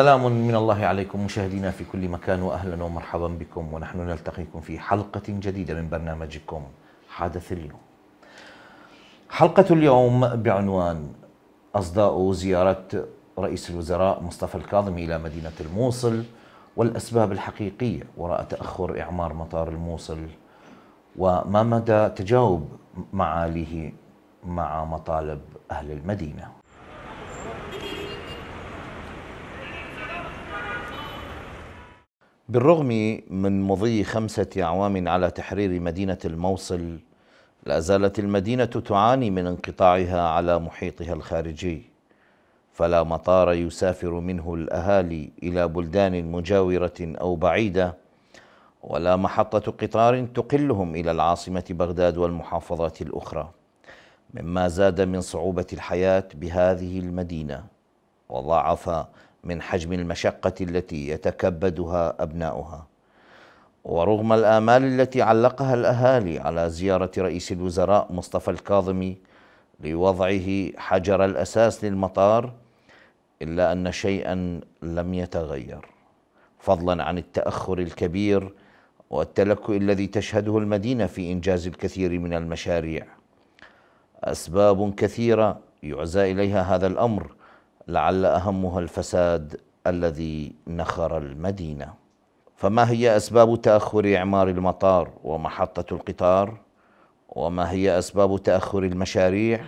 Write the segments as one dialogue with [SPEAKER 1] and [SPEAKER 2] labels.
[SPEAKER 1] سلام من الله عليكم مشاهدينا في كل مكان واهلا ومرحبا بكم ونحن نلتقيكم في حلقه جديده من برنامجكم حدث اليوم. حلقه اليوم بعنوان اصداء زياره رئيس الوزراء مصطفى الكاظمي الى مدينه الموصل والاسباب الحقيقيه وراء تاخر اعمار مطار الموصل وما مدى تجاوب معاليه مع مطالب اهل المدينه. بالرغم من مضي خمسة أعوام على تحرير مدينة الموصل لا زالت المدينة تعاني من انقطاعها على محيطها الخارجي فلا مطار يسافر منه الأهالي إلى بلدان مجاورة أو بعيدة ولا محطة قطار تقلهم إلى العاصمة بغداد والمحافظات الأخرى مما زاد من صعوبة الحياة بهذه المدينة وضاعف من حجم المشقة التي يتكبدها أبناؤها ورغم الآمال التي علقها الأهالي على زيارة رئيس الوزراء مصطفى الكاظمي لوضعه حجر الأساس للمطار إلا أن شيئا لم يتغير فضلا عن التأخر الكبير والتلكؤ الذي تشهده المدينة في إنجاز الكثير من المشاريع أسباب كثيرة يعزى إليها هذا الأمر لعل اهمها الفساد الذي نخر المدينه فما هي اسباب تاخر اعمار المطار ومحطه القطار وما هي اسباب تاخر المشاريع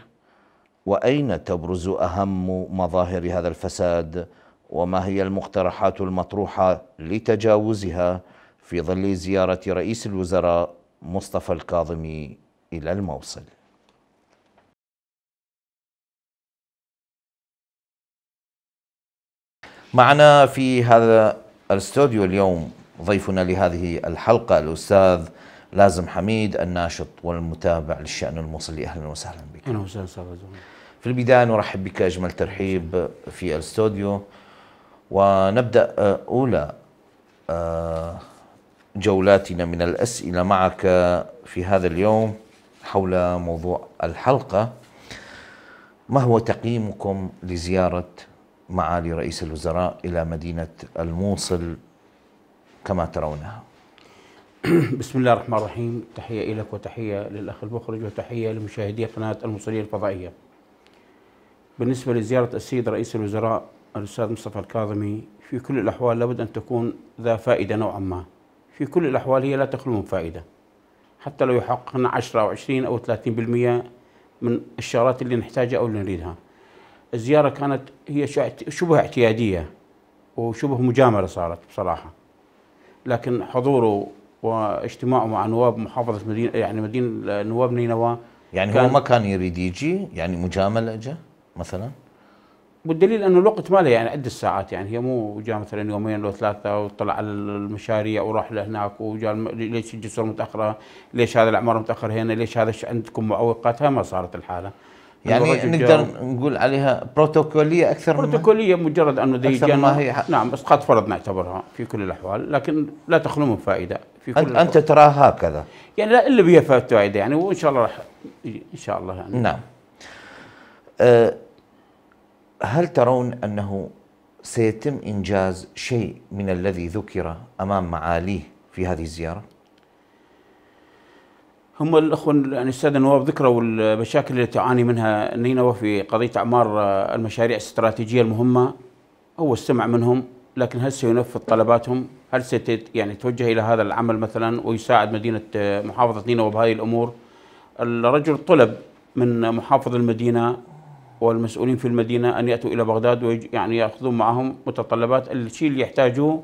[SPEAKER 1] واين تبرز اهم مظاهر هذا الفساد وما هي المقترحات المطروحه لتجاوزها في ظل زياره رئيس الوزراء مصطفى الكاظمي الى الموصل معنا في هذا الاستوديو اليوم ضيفنا لهذه الحلقة الأستاذ لازم حميد الناشط والمتابع للشأن الموصلي أهلا وسهلا بك أهلا وسهلا في البداية نرحب بك أجمل ترحيب في الاستوديو ونبدأ آه، أولى آه، جولاتنا من الأسئلة معك في هذا اليوم حول موضوع الحلقة ما هو تقييمكم لزيارة معالي رئيس الوزراء إلى مدينة الموصل كما ترونها
[SPEAKER 2] بسم الله الرحمن الرحيم تحية إلك وتحية للأخ المخرج وتحية لمشاهدي قناة الموصلية الفضائية بالنسبة لزيارة السيد رئيس الوزراء الأستاذ مصطفى الكاظمي في كل الأحوال لابد أن تكون ذا فائدة نوعا ما في كل الأحوال هي لا تخلو من فائدة حتى لو يحققنا 10 أو 20 أو 30% من الشغلات اللي نحتاجها أو اللي نريدها الزيارة كانت هي شبه اعتيادية وشبه مجاملة صارت بصراحة لكن حضوره واجتماعه مع نواب محافظة مدينة يعني مدينة نواب نينوى
[SPEAKER 1] يعني كان هو ما كان يريد يجي يعني مجاملة اجى مثلا
[SPEAKER 2] والدليل انه الوقت ماله يعني عدة ساعات يعني هي مو جاء مثلا يومين لو ثلاثة وطلع على المشاريع وراح لهناك وجاء ليش الجسور متأخرة؟ ليش هذا العمارة متأخر هنا؟ ليش هذا عندكم معوقات؟ ما صارت الحالة. يعني نقدر نقول عليها بروتوكوليه اكثر بروتوكوليه مجرد انه ديجان ما هي حق. نعم اسقاط فرض نعتبرها في كل الاحوال لكن لا تخلو من فائده في كل انت, أنت
[SPEAKER 1] تراها هكذا يعني لا الا بها فائده يعني وان شاء الله راح ان شاء الله يعني نعم أه هل ترون انه سيتم انجاز شيء من الذي ذكر امام معاليه في هذه الزياره؟
[SPEAKER 2] هم الاخوه يعني الاستاذ نواف ذكروا المشاكل التي تعاني منها نينوى في قضيه اعمار المشاريع الاستراتيجيه المهمه هو استمع منهم لكن هل سينفذ طلباتهم؟ هل ست يعني توجه الى هذا العمل مثلا ويساعد مدينه محافظه نينوى بهذه الامور؟ الرجل طلب من محافظ المدينه والمسؤولين في المدينه ان ياتوا الى بغداد ويعني ياخذون معهم متطلبات الشيء اللي يحتاجوه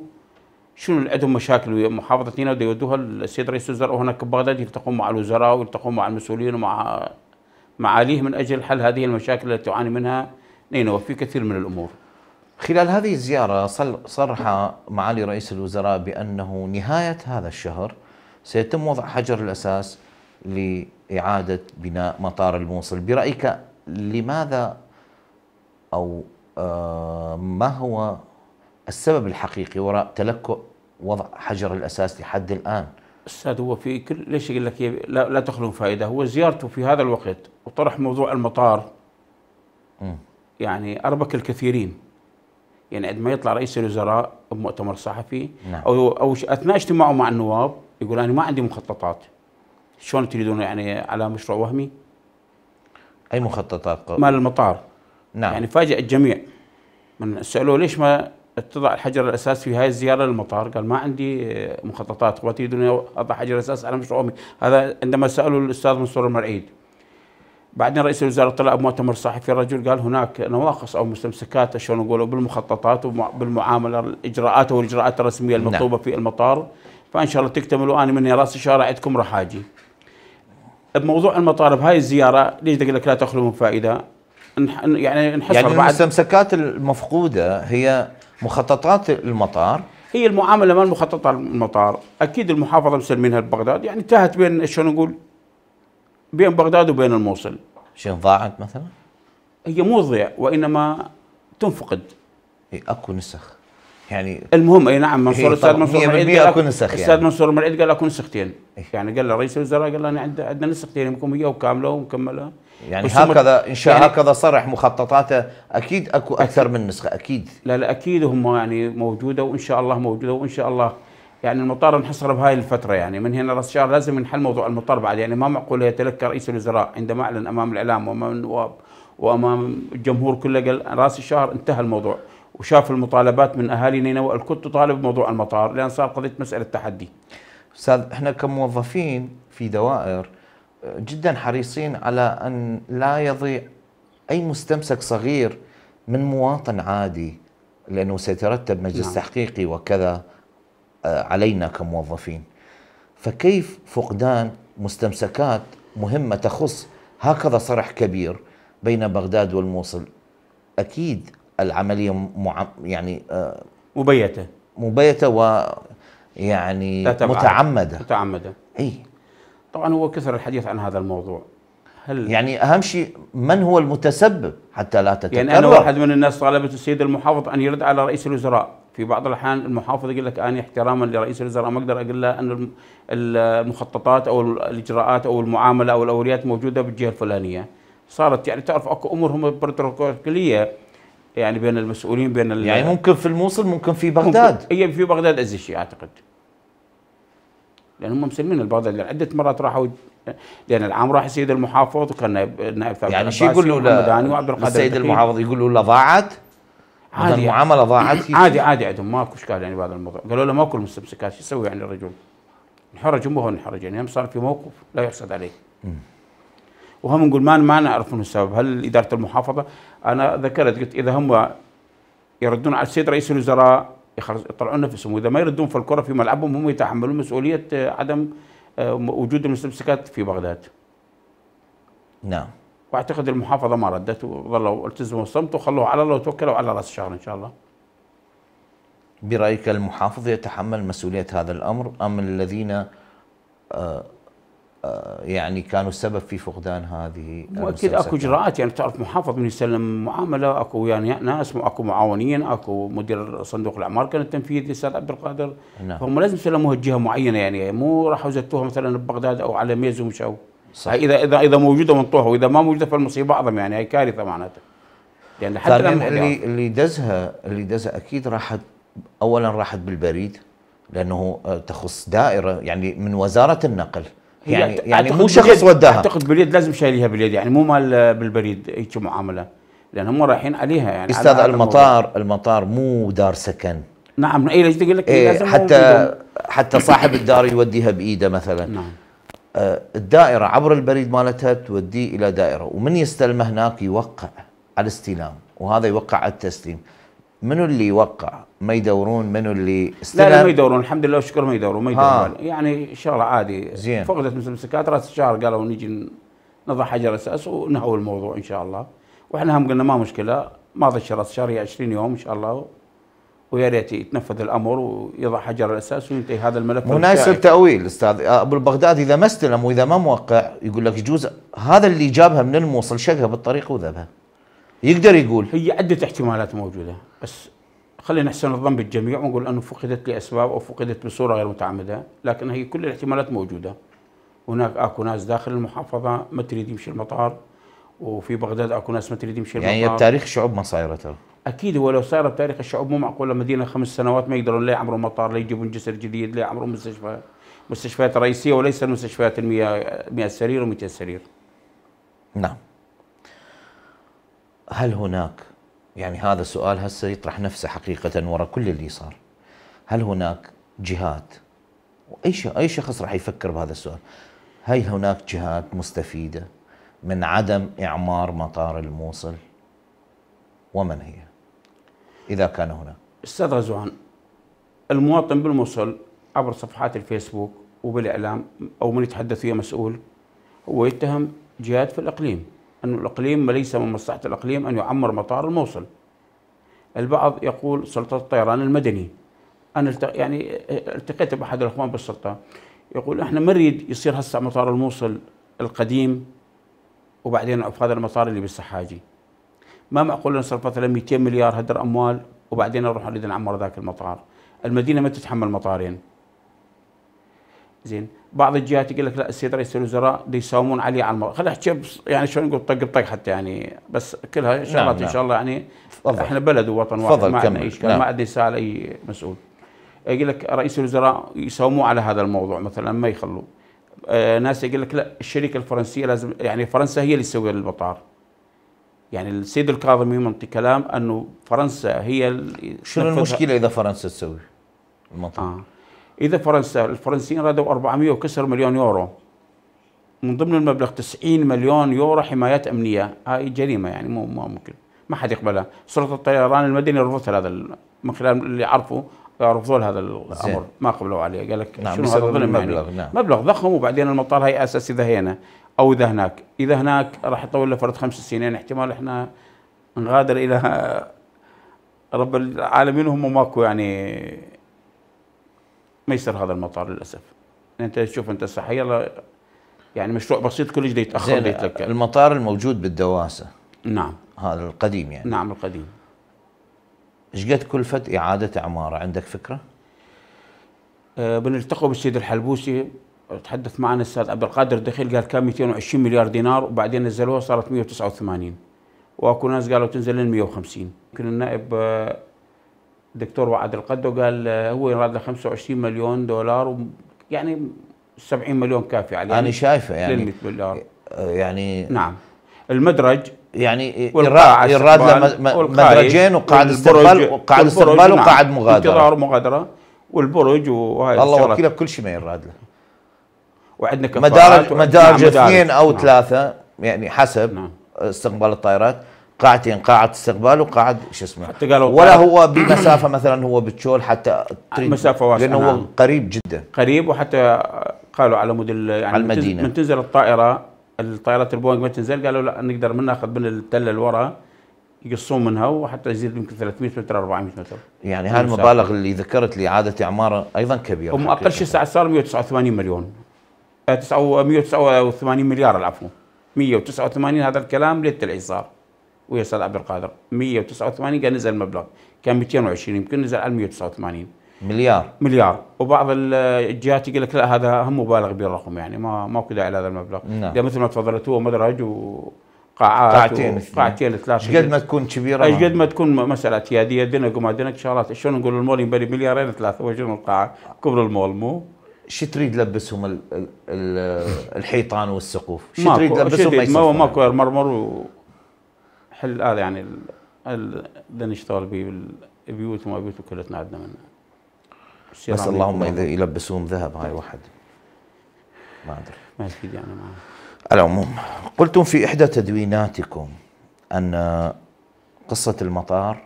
[SPEAKER 2] شنو عندهم مشاكل ويا محافظه نينوى يودوها للسيد رئيس الوزراء وهناك بغداد يلتقون مع الوزراء ويلتقون مع المسؤولين ومع معاليه من اجل
[SPEAKER 1] حل هذه المشاكل التي تعاني منها نينوى نعم، في كثير من الامور. خلال هذه الزياره صرح معالي رئيس الوزراء بانه نهايه هذا الشهر سيتم وضع حجر الاساس لاعاده بناء مطار الموصل، برايك لماذا او آه، ما هو السبب الحقيقي وراء تلكؤ وضع حجر الاساس لحد الان استاذ
[SPEAKER 2] هو في كل ليش يقول لك لا, لا تخلو فائده هو زيارته في هذا الوقت وطرح موضوع المطار م. يعني اربك الكثيرين يعني عندما يطلع رئيس الوزراء بمؤتمر صحفي نعم. او او اثناء اجتماعه مع النواب يقول انا ما عندي مخططات شلون تريدون يعني على مشروع وهمي؟ اي
[SPEAKER 1] مخططات؟ مال
[SPEAKER 2] المطار نعم يعني فاجئ الجميع من سالوه ليش ما تضع الحجر الاساس في هاي الزياره للمطار قال ما عندي مخططات قوتي يريدون اضع حجر اساس على مشروعي هذا عندما سالوا الاستاذ منصور المرعيد بعدين رئيس الوزراء طلع بمؤتمر صحفي الرجل قال هناك نواقص او مستمسكات شلون نقولوا بالمخططات وبالمعامله الاجراءات والاجراءات الرسميه نعم. المطلوبه في المطار فان شاء الله تكتملوا انا من راس الشارع عندكم راح اجي. بموضوع المطار بهاي الزياره ليش اقول لك لا تخلو من فائده؟ يعني انحصر يعني بعد
[SPEAKER 1] المستمسكات المفقوده هي
[SPEAKER 2] مخططات المطار هي المعامله مال مخططات المطار اكيد المحافظه مسلمينها لبغداد يعني انتهت بين شلون نقول بين بغداد وبين الموصل شنو ضاعت مثلا هي مو ضيع وانما تنفقد
[SPEAKER 1] اي اكو نسخ
[SPEAKER 2] يعني المهم اي نعم منصور الاستاذ منصور مرعيد قال اكو نسخ يعني الاستاذ منصور مرعيد قال اكو نسختين يعني قال له رئيس الوزراء قال له انا عندنا نسختين يمكن هي وكامله ومكمله يعني هكذا ان شاء يعني هكذا صرح مخططاته اكيد اكو اكثر من نسخه اكيد لا لا اكيد هم يعني موجوده وان شاء الله موجوده وان شاء الله يعني المطار انحصر بهاي الفتره يعني من هنا راس شهر لازم ينحل موضوع المطار بعد يعني ما معقول يتلكى رئيس الوزراء عندما اعلن امام الاعلام وامام النواب وامام الجمهور كله قال راس الشهر انتهى الموضوع وشاف المطالبات
[SPEAKER 1] من اهالي نينوى الكل تطالب بموضوع المطار لان صار قضيه مساله تحدي استاذ احنا كموظفين في دوائر جدا حريصين على ان لا يضيع اي مستمسك صغير من مواطن عادي لانه سيترتب مجلس نعم. تحقيقي وكذا آه، علينا كموظفين فكيف فقدان مستمسكات مهمه تخص هكذا صرح كبير بين بغداد والموصل اكيد العمليه مع يعني آه، مبيته مبيته و يعني متعمده متعمده اي طبعا هو كثر الحديث عن هذا الموضوع هل يعني اهم شيء من هو المتسبب حتى لا تتكرر يعني انا واحد
[SPEAKER 2] من الناس طالبت السيد المحافظ ان يرد على رئيس الوزراء في بعض الاحيان المحافظ يقول لك انا احتراما لرئيس الوزراء ما اقدر اقول له ان المخططات او الاجراءات او المعامله او الاولويات موجوده بالجهه الفلانيه صارت يعني تعرف اكو امور هم بروتوكوليه يعني بين المسؤولين بين يعني ممكن
[SPEAKER 1] في الموصل ممكن في بغداد
[SPEAKER 2] ممكن. اي في بغداد ازي شيء اعتقد لان هم مسلمين البعض اللي عده مرات راحوا لان العام راح السيد المحافظ وكان نائب يعني شو يقول له السيد المحافظ يقول له ضاعت عادي المعامله ضاعت عادي عادي عندهم ماكو اشكال يعني بهذا الموضوع قالوا له ماكو المستمسكات شو يسوي يعني الرجل انحرج مو انحرج يعني هم صار في موقف لا يحسد عليه وهم نقول ما ما نعرف من السبب هل اداره المحافظه انا ذكرت قلت اذا هم يردون على السيد رئيس الوزراء يطلعون نفسهم واذا ما يردون في الكره في ملعبهم هم يتحملون مسؤوليه آه، عدم آه، وجود المستمسكات في بغداد. نعم. واعتقد المحافظه ما ردت وظلوا التزموا الصمت وخلوه على الله وتوكلوا على راس الشهر ان شاء الله.
[SPEAKER 1] برايك المحافظ يتحمل مسؤوليه هذا الامر ام الذين آه، آه، يعني كانوا السبب في فقدان هذه واكيد اكو اجراءات
[SPEAKER 2] يعني تعرف محافظ من يسلم معامله اكو يعني ناس اكو معاونين اكو مدير صندوق الاعمار كان التنفيذي الاستاذ عبد القادر نعم. فهم لازم يسلموها جهه معينه يعني مو راحوا زتوها مثلا ببغداد او على ميز ومشوا صح. اذا اذا اذا موجوده منطوها واذا ما موجوده فالمصيبه اعظم يعني هي كارثه معناتها يعني حتى اللي يعني.
[SPEAKER 1] اللي دزها اللي دزها اكيد راحت اولا راحت بالبريد لانه آه، تخص دائره يعني من وزاره النقل يعني يعني مو شخص وداها اعتقد باليد لازم شايلها باليد يعني مو مال بالبريد هيك معامله لان هم رايحين عليها يعني استاذ على المطار الموضوع. المطار مو دار سكن نعم اي ليش تقول لك إيه, إيه، لازم حتى حتى صاحب الدار يوديها بايده مثلا نعم آه الدائره عبر البريد مالتها توديه الى دائره ومن يستلمه هناك يوقع على الاستلام وهذا يوقع على التسليم منو اللي يوقع؟ ما يدورون منو اللي استلم؟ لا لا ما
[SPEAKER 2] يدورون الحمد لله والشكر ما يدورون ما يدورون
[SPEAKER 1] يعني شغله
[SPEAKER 2] عادي زين فقدت مسكات راس الشهر قالوا نجي نضع حجر اساس ونهوا الموضوع ان شاء الله واحنا هم قلنا ما مشكله ضش راس الشهر هي 20 يوم ان شاء الله ويا ريت يتنفذ الامر ويضع حجر الاساس وينتهي هذا الملف هنا يصير
[SPEAKER 1] تاويل استاذ آه، ابو البغداد اذا ما استلم واذا ما موقع يقول لك يجوز هذا اللي جابها من الموصل شقها بالطريق وذبها يقدر يقول هي عده احتمالات موجوده بس خلينا نحسن
[SPEAKER 2] الظن بالجميع ونقول انه فقدت لاسباب او فقدت بصوره غير متعمده، لكن هي كل الاحتمالات موجوده. هناك اكو ناس داخل المحافظه ما تريد يمشي المطار وفي بغداد اكو ناس ما تريد يمشي يعني المطار يعني بتاريخ الشعوب ما صايره ترى اكيد ولو صايره بتاريخ الشعوب مو معقوله مدينه خمس سنوات ما يقدرون لا يعمروا مطار لا يجيبون جسر جديد لا يعمروا مستشفى مستشفيات رئيسيه وليس المستشفيات ال 100 سرير و200 سرير.
[SPEAKER 1] نعم. هل هناك يعني هذا السؤال هسه يطرح نفسه حقيقة وراء كل اللي صار هل هناك جهات أي أي شخص راح يفكر بهذا السؤال هل هناك جهات مستفيدة من عدم إعمار مطار الموصل ومن هي إذا كان هناك أستاذ
[SPEAKER 2] غزوان المواطن بالموصل عبر صفحات الفيسبوك وبالإعلام أو من يتحدث ويا مسؤول هو يتهم جهات في الإقليم أن الإقليم وليس من مصلحة الإقليم أن يعمر مطار الموصل البعض يقول سلطة الطيران المدني أنا التق... يعني التقيت بأحد الإخوان بالسلطة يقول إحنا ما نريد يصير هسه مطار الموصل القديم وبعدين في هذا المطار اللي بالسحاجي ما معقول نصرف مثلا 200 مليار هدر أموال وبعدين نروح نريد نعمر ذاك المطار المدينة ما تتحمل مطارين زين بعض الجهات يقول لك لا السيد رئيس الوزراء يساومون عليه على الموضوع خلينا نحكي يعني شلون نقول طق بطق حتى يعني بس كلها شغلات نعم ان شاء الله نعم، نعم. يعني فضل. احنا بلد ووطن واحد ما عندنا اي نعم. ما عندنا يسال اي مسؤول يقول لك رئيس الوزراء يساوموا على هذا الموضوع مثلا ما يخلوا آه، ناس يقول لك لا الشركه الفرنسيه لازم يعني فرنسا هي اللي تسوي المطار يعني السيد الكاظمي منطي كلام انه فرنسا هي شنو المشكله
[SPEAKER 1] اذا فرنسا تسوي المطار؟ آه.
[SPEAKER 2] إذا فرنسا الفرنسيين ردوا 400 وكسر مليون يورو من ضمن المبلغ 90 مليون يورو حمايات أمنية هاي جريمة يعني مو ممكن ما حد يقبلها سلطة الطيران المدني رفضت هذا من خلال اللي عرفوا رفضوا هذا الامر ما قبلوا عليه قال لك نعم شنو هذا يعني؟ المبلغ يعني. نعم. مبلغ ضخم وبعدين المطار هاي اساس اذا هنا او اذا هناك اذا هناك راح يطول لفرد خمس سنين احتمال احنا نغادر الى رب العالمين هم ماكو يعني ما يصير هذا المطار للاسف انت تشوف انت صح الله
[SPEAKER 1] يعني مشروع بسيط كلش يتاخر المطار الموجود بالدواسه نعم هذا القديم يعني نعم القديم ايش قد كلفه اعاده اعماره عندك فكره؟
[SPEAKER 2] أه بنلتقوا بالسيد الحلبوسي تحدث معنا الاستاذ عبد القادر الدخيل قال كان 220 مليار دينار وبعدين نزلوها صارت 189 واكو ناس قالوا تنزل لنا 150 يمكن النائب الدكتور وعد القدو قال آه، هو يراد له 25 مليون دولار يعني 70 مليون كافي عليه يعني انا شايفه يعني مليار آه، يعني نعم المدرج
[SPEAKER 1] يعني يراد له مدرجين وقاعد استقبال وقاعد استقبال نعم. وقاعد مغادره انتظار
[SPEAKER 2] مغادره والبرج وهاي الله وكيلك كل شيء ما يراد له
[SPEAKER 1] وعندنا كفاءات مدارج مدارج اثنين او نعم. ثلاثه يعني حسب نعم. استقبال الطائرات قاعتين يعني قاعة استقبال وقاعة شو اسمه حتى قالوا ولا هو بمسافة مثلا
[SPEAKER 2] هو بتشول حتى مسافة واسعة لأنه هو نعم.
[SPEAKER 1] قريب جدا
[SPEAKER 2] قريب وحتى قالوا على مود يعني على المدينة من تنزل الطائرة الطائرات البوينغ ما تنزل قالوا لا نقدر من ناخذ من التلة اللي ورا يقصون منها وحتى يزيد يمكن 300 متر 400 متر يعني هالمبالغ
[SPEAKER 1] اللي ذكرت لي عادة إعمارة أيضا كبيرة هم أقل شيء ساعة صار 189 مليون
[SPEAKER 2] 189 مليار العفو 189 هذا الكلام ليلة الإعصار ويا سعد عبد القادر 189 قال نزل المبلغ كان 220 يمكن نزل على 189 مليار مليار وبعض الجهات يقول لك لا هذا هم مبالغ به الرقم يعني ما ماكو داعي لهذا المبلغ نعم. مثل ما تفضلت هو مدرج وقاعات قاعتين قاعتين قاعتين ثلاث قد ما تكون كبيره ايش قد ما تكون مساله اعتياديه دنك وما دنك شغلات شلون نقول المول ينبني مليارين ثلاثه وشنو القاعه كبر المول مو شو تريد لبسهم
[SPEAKER 1] الحيطان والسقوف؟ شو تريد لبسهم ما يصير؟ ماكو
[SPEAKER 2] مرمر و حل هذا يعني اللي نشتغل به البيوت وما بيوت كلتنا عندنا منه
[SPEAKER 1] بس اللهم اذا يلبسوهم ذهب هاي واحد ما ادري ما اكيد يعني ما على العموم قلتم في احدى تدويناتكم ان قصه المطار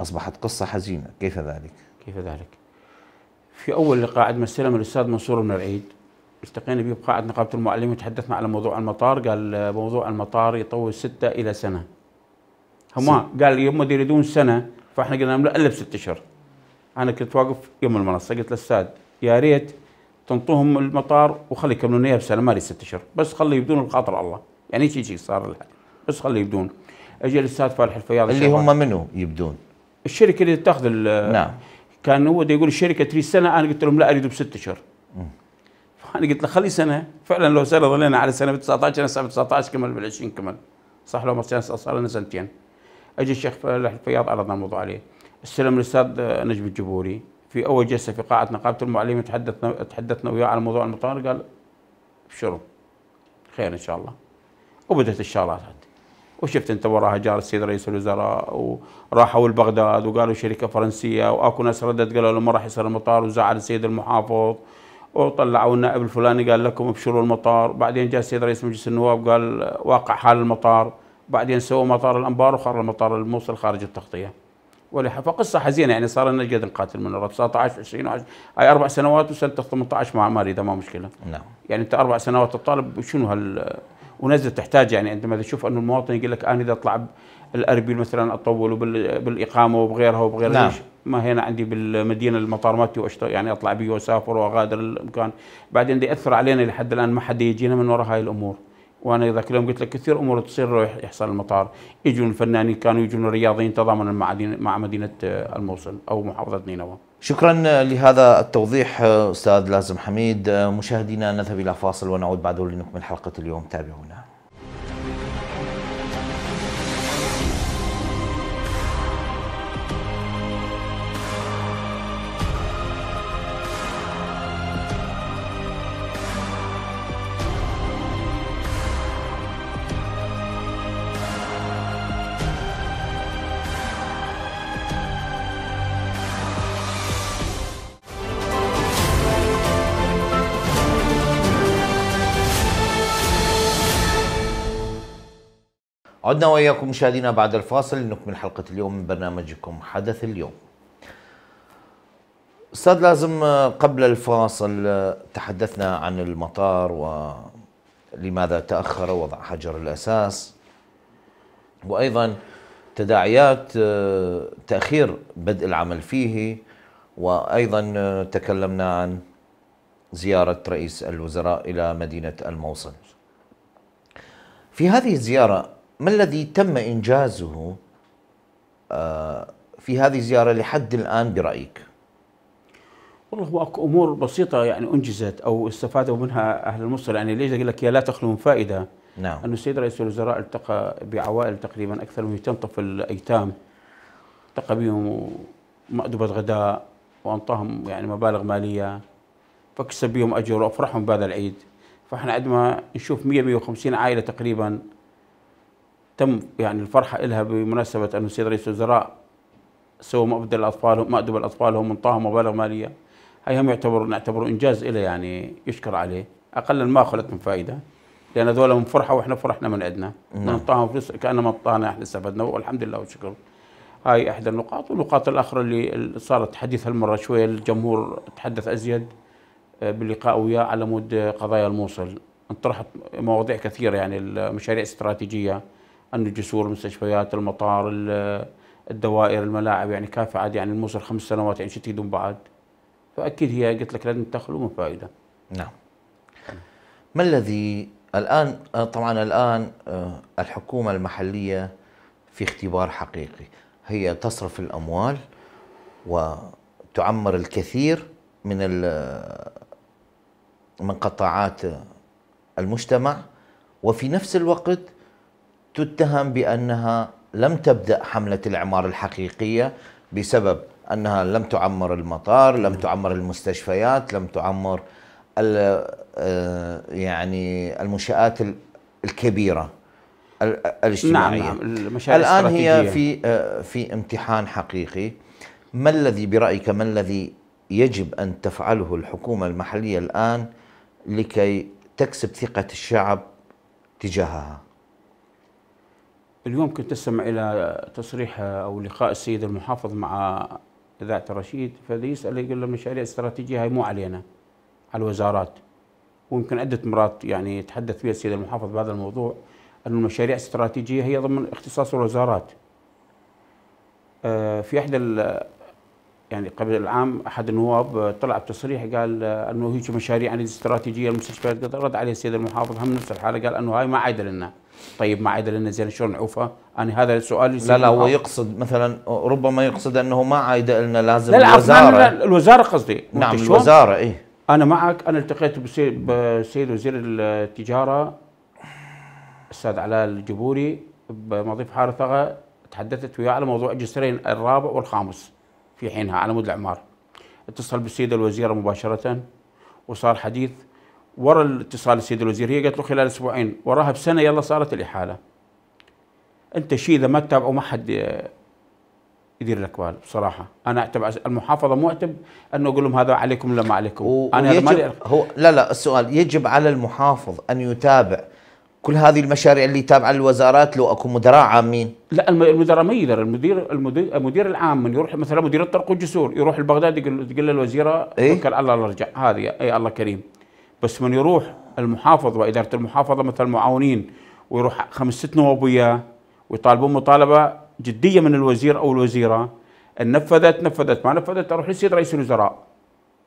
[SPEAKER 1] اصبحت قصه حزينه كيف ذلك كيف ذلك
[SPEAKER 2] في اول لقاء عندما استلم الاستاذ منصور من العيد التقينا به بقاعه نقابه المعلمين وتحدثنا على موضوع المطار قال موضوع المطار يطول ستة الى سنه هما قال لي هم يريدون سنه فاحنا قلنا لهم لا الا بست اشهر انا كنت واقف يوم المنصه قلت للساد يا ريت تنطوهم المطار وخلي يكملون اياها بسنه مالي ست اشهر بس خلي يبدون بخاطر الله يعني شيء شيء صار لها بس خلي يبدون اجى الاستاذ فالح الفياض اللي هم
[SPEAKER 1] منو يبدون؟
[SPEAKER 2] الشركه اللي تاخذ نعم كان هو يقول الشركه تريد سنه انا قلت لهم لا اريد بست اشهر فانا قلت له خلي سنه فعلا لو سنه ظلينا على سنه ب 19 سنه 19 كمل بال 20 كمل صح لو ما صار لنا سنتين اجى الشيخ فلاح الفياض عرض الموضوع عليه استلم الاستاذ آه، نجم الجبوري في اول جلسه في قاعه نقابه المعلمين تحدثنا تحدثنا وياه على موضوع المطار قال ابشروا خير ان شاء الله وبدات الشغلات هذه وشفت انت وراها جار السيد رئيس الوزراء وراحوا لبغداد وقالوا شركه فرنسيه واكو ناس ردت قالوا له ما راح يصير المطار وزعل السيد المحافظ وطلعوا النائب الفلاني قال لكم ابشروا المطار بعدين جاء السيد رئيس مجلس النواب قال واقع حال المطار بعدين سووا مطار الانبار وخر مطار الموصل خارج التغطيه ولها فقصه حزينه يعني صار لنا جد نقاتل من 19 20 هاي اربع سنوات وسنه 18 معماري اذا ما مشكله نعم يعني انت اربع سنوات تطالب شنو هال ونزل تحتاج يعني انت تشوف انه المواطن يقول لك انا اذا اطلع الاربيل مثلا اطول بالاقامه وبغيرها وبغير نعم. ما هنا عندي بالمدينه المطار ماتي واشتغل يعني اطلع بيه واسافر واغادر المكان بعدين ياثر علينا لحد الان ما حد يجينا من وراء هاي الامور وانا ذاك اليوم قلت لك كثير امور تصير يحصل المطار يجون الفنانين كانوا يجون الرياضيين تضامنا مع مع مدينه آه، الموصل او محافظه
[SPEAKER 1] نينوى شكرا آه، لهذا التوضيح آه، استاذ لازم حميد مشاهدينا نذهب الى فاصل ونعود بعده لنكمل حلقه اليوم تابعونا عدنا وإياكم مشاهدينا بعد الفاصل لنكمل حلقة اليوم من برنامجكم حدث اليوم أستاذ لازم آه، قبل الفاصل آه، تحدثنا عن المطار ولماذا تأخر وضع حجر الأساس وأيضا تداعيات آه، تأخير بدء العمل فيه وأيضا تكلمنا عن زيارة رئيس الوزراء إلى مدينة الموصل في هذه الزيارة ما الذي تم إنجازه آه، في هذه الزيارة لحد الآن برأيك؟
[SPEAKER 2] والله هو اكو امور بسيطه يعني انجزت او استفادوا منها اهل مصر يعني ليش اقول لك يا لا تخلو من فائده نعم انه السيد رئيس الوزراء التقى بعوائل تقريبا اكثر من 200 طفل ايتام التقى بهم مأدبة غداء وانطاهم يعني مبالغ ماليه فكسب بهم اجر وافرحهم بهذا العيد فاحنا عندما نشوف 100 150 عائله تقريبا تم يعني الفرحة إلها بمناسبة أن السيد رئيس الوزراء سوى مؤبد الأطفال مأدب هم وانطاهم مبالغ مالية هاي هم يعتبروا نعتبروا إنجاز إله يعني يشكر عليه أقل ما خلت من فائدة لأن هذول هم فرحة وإحنا فرحنا من عندنا نعطاهم فلوس كأنما انطانا إحنا استفدنا والحمد لله والشكر هاي إحدى النقاط والنقاط الأخرى اللي صارت حديث هالمرة شوية الجمهور تحدث أزيد آه، باللقاء وياه على مود قضايا الموصل انطرحت مواضيع كثيرة يعني المشاريع الاستراتيجية الجسور المستشفيات المطار الدوائر الملاعب يعني كافي عاد يعني الموصل خمس سنوات يعني شتي دون بعد فاكيد هي قلت لك لازم تخلو من فائده
[SPEAKER 1] نعم ما الذي الان طبعا الان آه، الحكومه المحليه في اختبار حقيقي هي تصرف الاموال وتعمر الكثير من من قطاعات المجتمع وفي نفس الوقت تتهم بأنها لم تبدأ حملة الإعمار الحقيقية بسبب أنها لم تعمر المطار لم نعم. تعمر المستشفيات لم تعمر آه، يعني المنشآت الكبيرة الاجتماعية نعم نعم الآن هي في آه، في امتحان حقيقي ما الذي برأيك ما الذي يجب أن تفعله الحكومة المحلية الآن لكي تكسب ثقة الشعب تجاهها اليوم
[SPEAKER 2] كنت استمع الى تصريح او لقاء السيد المحافظ مع اذاعه رشيد فيسال يقول له المشاريع الاستراتيجيه هاي مو علينا على الوزارات ويمكن عده مرات يعني تحدث فيها السيد المحافظ بهذا الموضوع ان المشاريع الاستراتيجيه هي ضمن اختصاص الوزارات. آه، في احدى يعني قبل العام احد النواب طلع بتصريح قال انه هيك مشاريع الاستراتيجيه يعني المستشفيات رد عليه السيد المحافظ هم نفس الحاله قال انه هاي ما عايده لنا. طيب ما عاد لنا زين شلون نعوفها؟
[SPEAKER 1] انا هذا السؤال لا لا هو يقصد مثلا ربما يقصد انه ما عايد لنا لازم لا لا الوزاره لا الوزاره قصدي نعم الوزاره اي انا معك انا التقيت بسيد
[SPEAKER 2] وزير التجاره الاستاذ علاء الجبوري بمضيف حارثغه تحدثت وياه على موضوع الجسرين الرابع والخامس في حينها على مود الاعمار اتصل بالسيده الوزيره مباشره وصار حديث ورا الاتصال السيد الوزير هي قالت له خلال اسبوعين وراها بسنه يلا صارت الاحاله انت شيء اذا ما تتابعه ما حد يدير لك بال بصراحه انا اعتبر المحافظه
[SPEAKER 1] مو اعتب انه اقول لهم هذا عليكم ولا ما عليكم و... انا هذا ما هو لا لا السؤال يجب على المحافظ ان يتابع كل هذه المشاريع اللي تابعه الوزارات لو اكو مدراء عامين لا المدراء ما يقدر المدير المدير العام من يروح مثلا مدير الطرق والجسور يروح
[SPEAKER 2] لبغداد يقول, يقول للوزيره إيه؟ توكل على الله ارجع هذه اي الله كريم بس من يروح المحافظ وإدارة المحافظة مثل المعاونين ويروح خمس ست نواب وياه ويطالبون مطالبة جدية من الوزير أو الوزيرة إن نفذت نفذت ما نفذت أروح لسيد رئيس الوزراء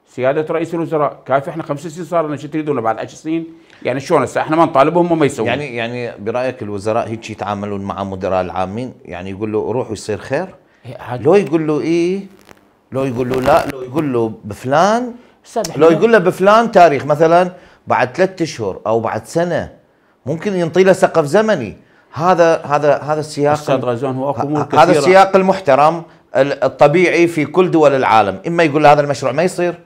[SPEAKER 2] سيادة رئيس الوزراء كافي احنا خمس سنين صار لنا شو تريدون بعد عشر سنين
[SPEAKER 1] يعني شلون هسه احنا ما نطالبهم هم ما يسوون يعني يعني برايك الوزراء هيك يتعاملون مع مدراء العامين يعني يقول له روح ويصير خير لو يقول له ايه لو يقول له لا لو يقول له بفلان استاذ لو يقول له بفلان تاريخ مثلا بعد ثلاثة اشهر او بعد سنه ممكن ينطي له سقف زمني هذا هذا هذا السياق استاذ غزوان هو اكو امور هذا السياق المحترم الطبيعي في كل دول العالم اما يقول له هذا المشروع ما يصير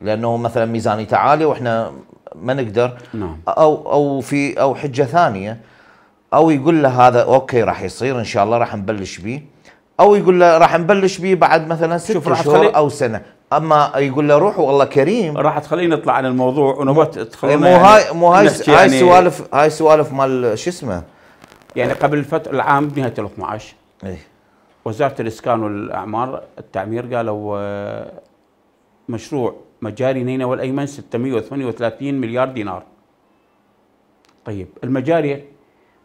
[SPEAKER 1] لانه مثلا ميزانيته عاليه واحنا ما نقدر نعم. او او في او حجه ثانيه او يقول له هذا اوكي راح يصير ان شاء الله راح نبلش به او يقول له راح نبلش به بعد مثلا ست شهور او سنه اما يقول له روح والله كريم راح تخليني نطلع عن الموضوع ونبات تخلينا مو هاي يعني مو هاي يعني هاي سوالف هاي سوالف مال شو اسمه يعني قبل فتره العام نهايه
[SPEAKER 2] 2012 ايه وزاره الاسكان والاعمار التعمير قالوا آه، مشروع مجاري نينوى والايمن 638 مليار دينار طيب المجاري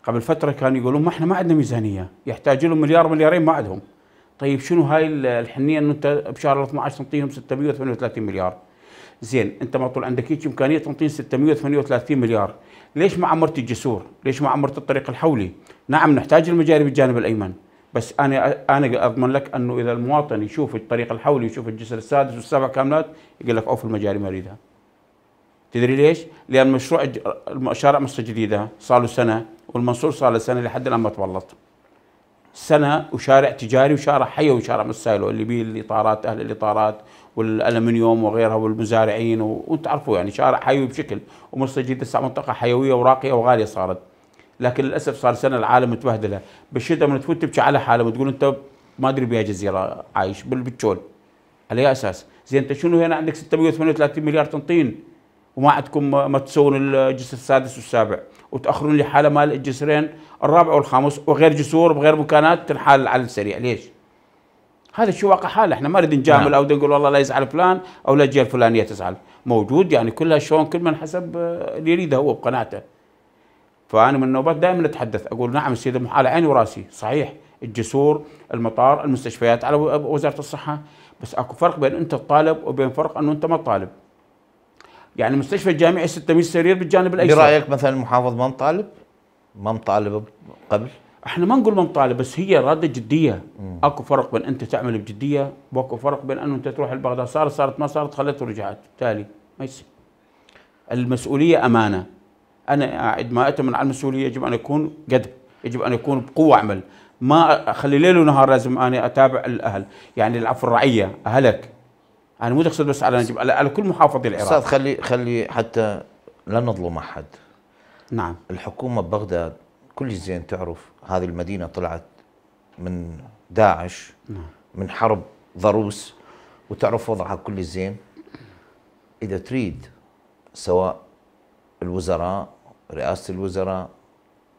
[SPEAKER 2] قبل فتره كانوا يقولون ما احنا ما عندنا ميزانيه يحتاج لهم مليار مليارين ما عندهم طيب شنو هاي الحنيه انه انت بشهر 12 تنطيهم 638 مليار زين انت ما طول عندك هيك امكانيه تنطيه 638 مليار ليش ما عمرت الجسور ليش ما عمرت الطريق الحولي نعم نحتاج المجاري بالجانب الايمن بس انا انا اضمن لك انه اذا المواطن يشوف الطريق الحولي يشوف الجسر السادس والسابع كاملات يقول لك اوف المجاري ما اريدها تدري ليش؟ لان مشروع شارع مصر الجديده صار له سنه والمنصور صار له سنه لحد الان ما تبلط سنه وشارع تجاري وشارع حي وشارع مستاهله اللي بيه الاطارات اهل الاطارات والالمنيوم وغيرها والمزارعين و... وتعرفوا يعني شارع حيوي بشكل ومصر جده تسع منطقه حيويه وراقيه وغاليه صارت لكن للاسف صار سنه العالم متبهدله بالشتاء من تفوت تبكي على حالها وتقول انت ما ادري بيا جزيره عايش بالبتشول على اي اساس؟ زين انت شنو هنا عندك 638 مليار تنطين وما عندكم ما تسوون الجسر السادس والسابع وتاخرون لحاله مال الجسرين الرابع والخامس وغير جسور بغير مكانات تنحال على السريع ليش؟ هذا شو واقع حاله احنا ما نريد نجامل نعم. او نقول والله لا يزعل فلان او لا الجهه الفلانيه تزعل موجود يعني كلها شلون كل من حسب اللي يريده هو بقناعته فانا من النوبات دائما اتحدث اقول نعم السيد على عيني وراسي صحيح الجسور المطار المستشفيات على وزاره الصحه بس اكو فرق بين انت الطالب وبين فرق انه انت ما طالب يعني مستشفى الجامعي 600 سرير بالجانب الايسر برايك مثلا المحافظ ما مطالب؟ ما مطالب قبل؟ احنا ما نقول ما مطالب بس هي راده جديه مم. اكو فرق بين انت تعمل بجديه واكو فرق بين انه انت تروح لبغداد صارت صارت ما صارت خلت ورجعت تالي ما يصير المسؤوليه امانه انا اعد ما اتمنى على المسؤوليه يجب ان اكون قد يجب ان اكون بقوه اعمل ما اخلي ليل ونهار لازم انا اتابع الاهل يعني العفو الرعيه اهلك انا مو اقصد بس على نجيب على كل محافظة العراق استاذ خلي خلي حتى
[SPEAKER 1] لا نظلم احد نعم الحكومه ببغداد كل زين تعرف هذه المدينه طلعت من داعش نعم. من حرب ضروس وتعرف وضعها كل زين اذا تريد سواء الوزراء رئاسه الوزراء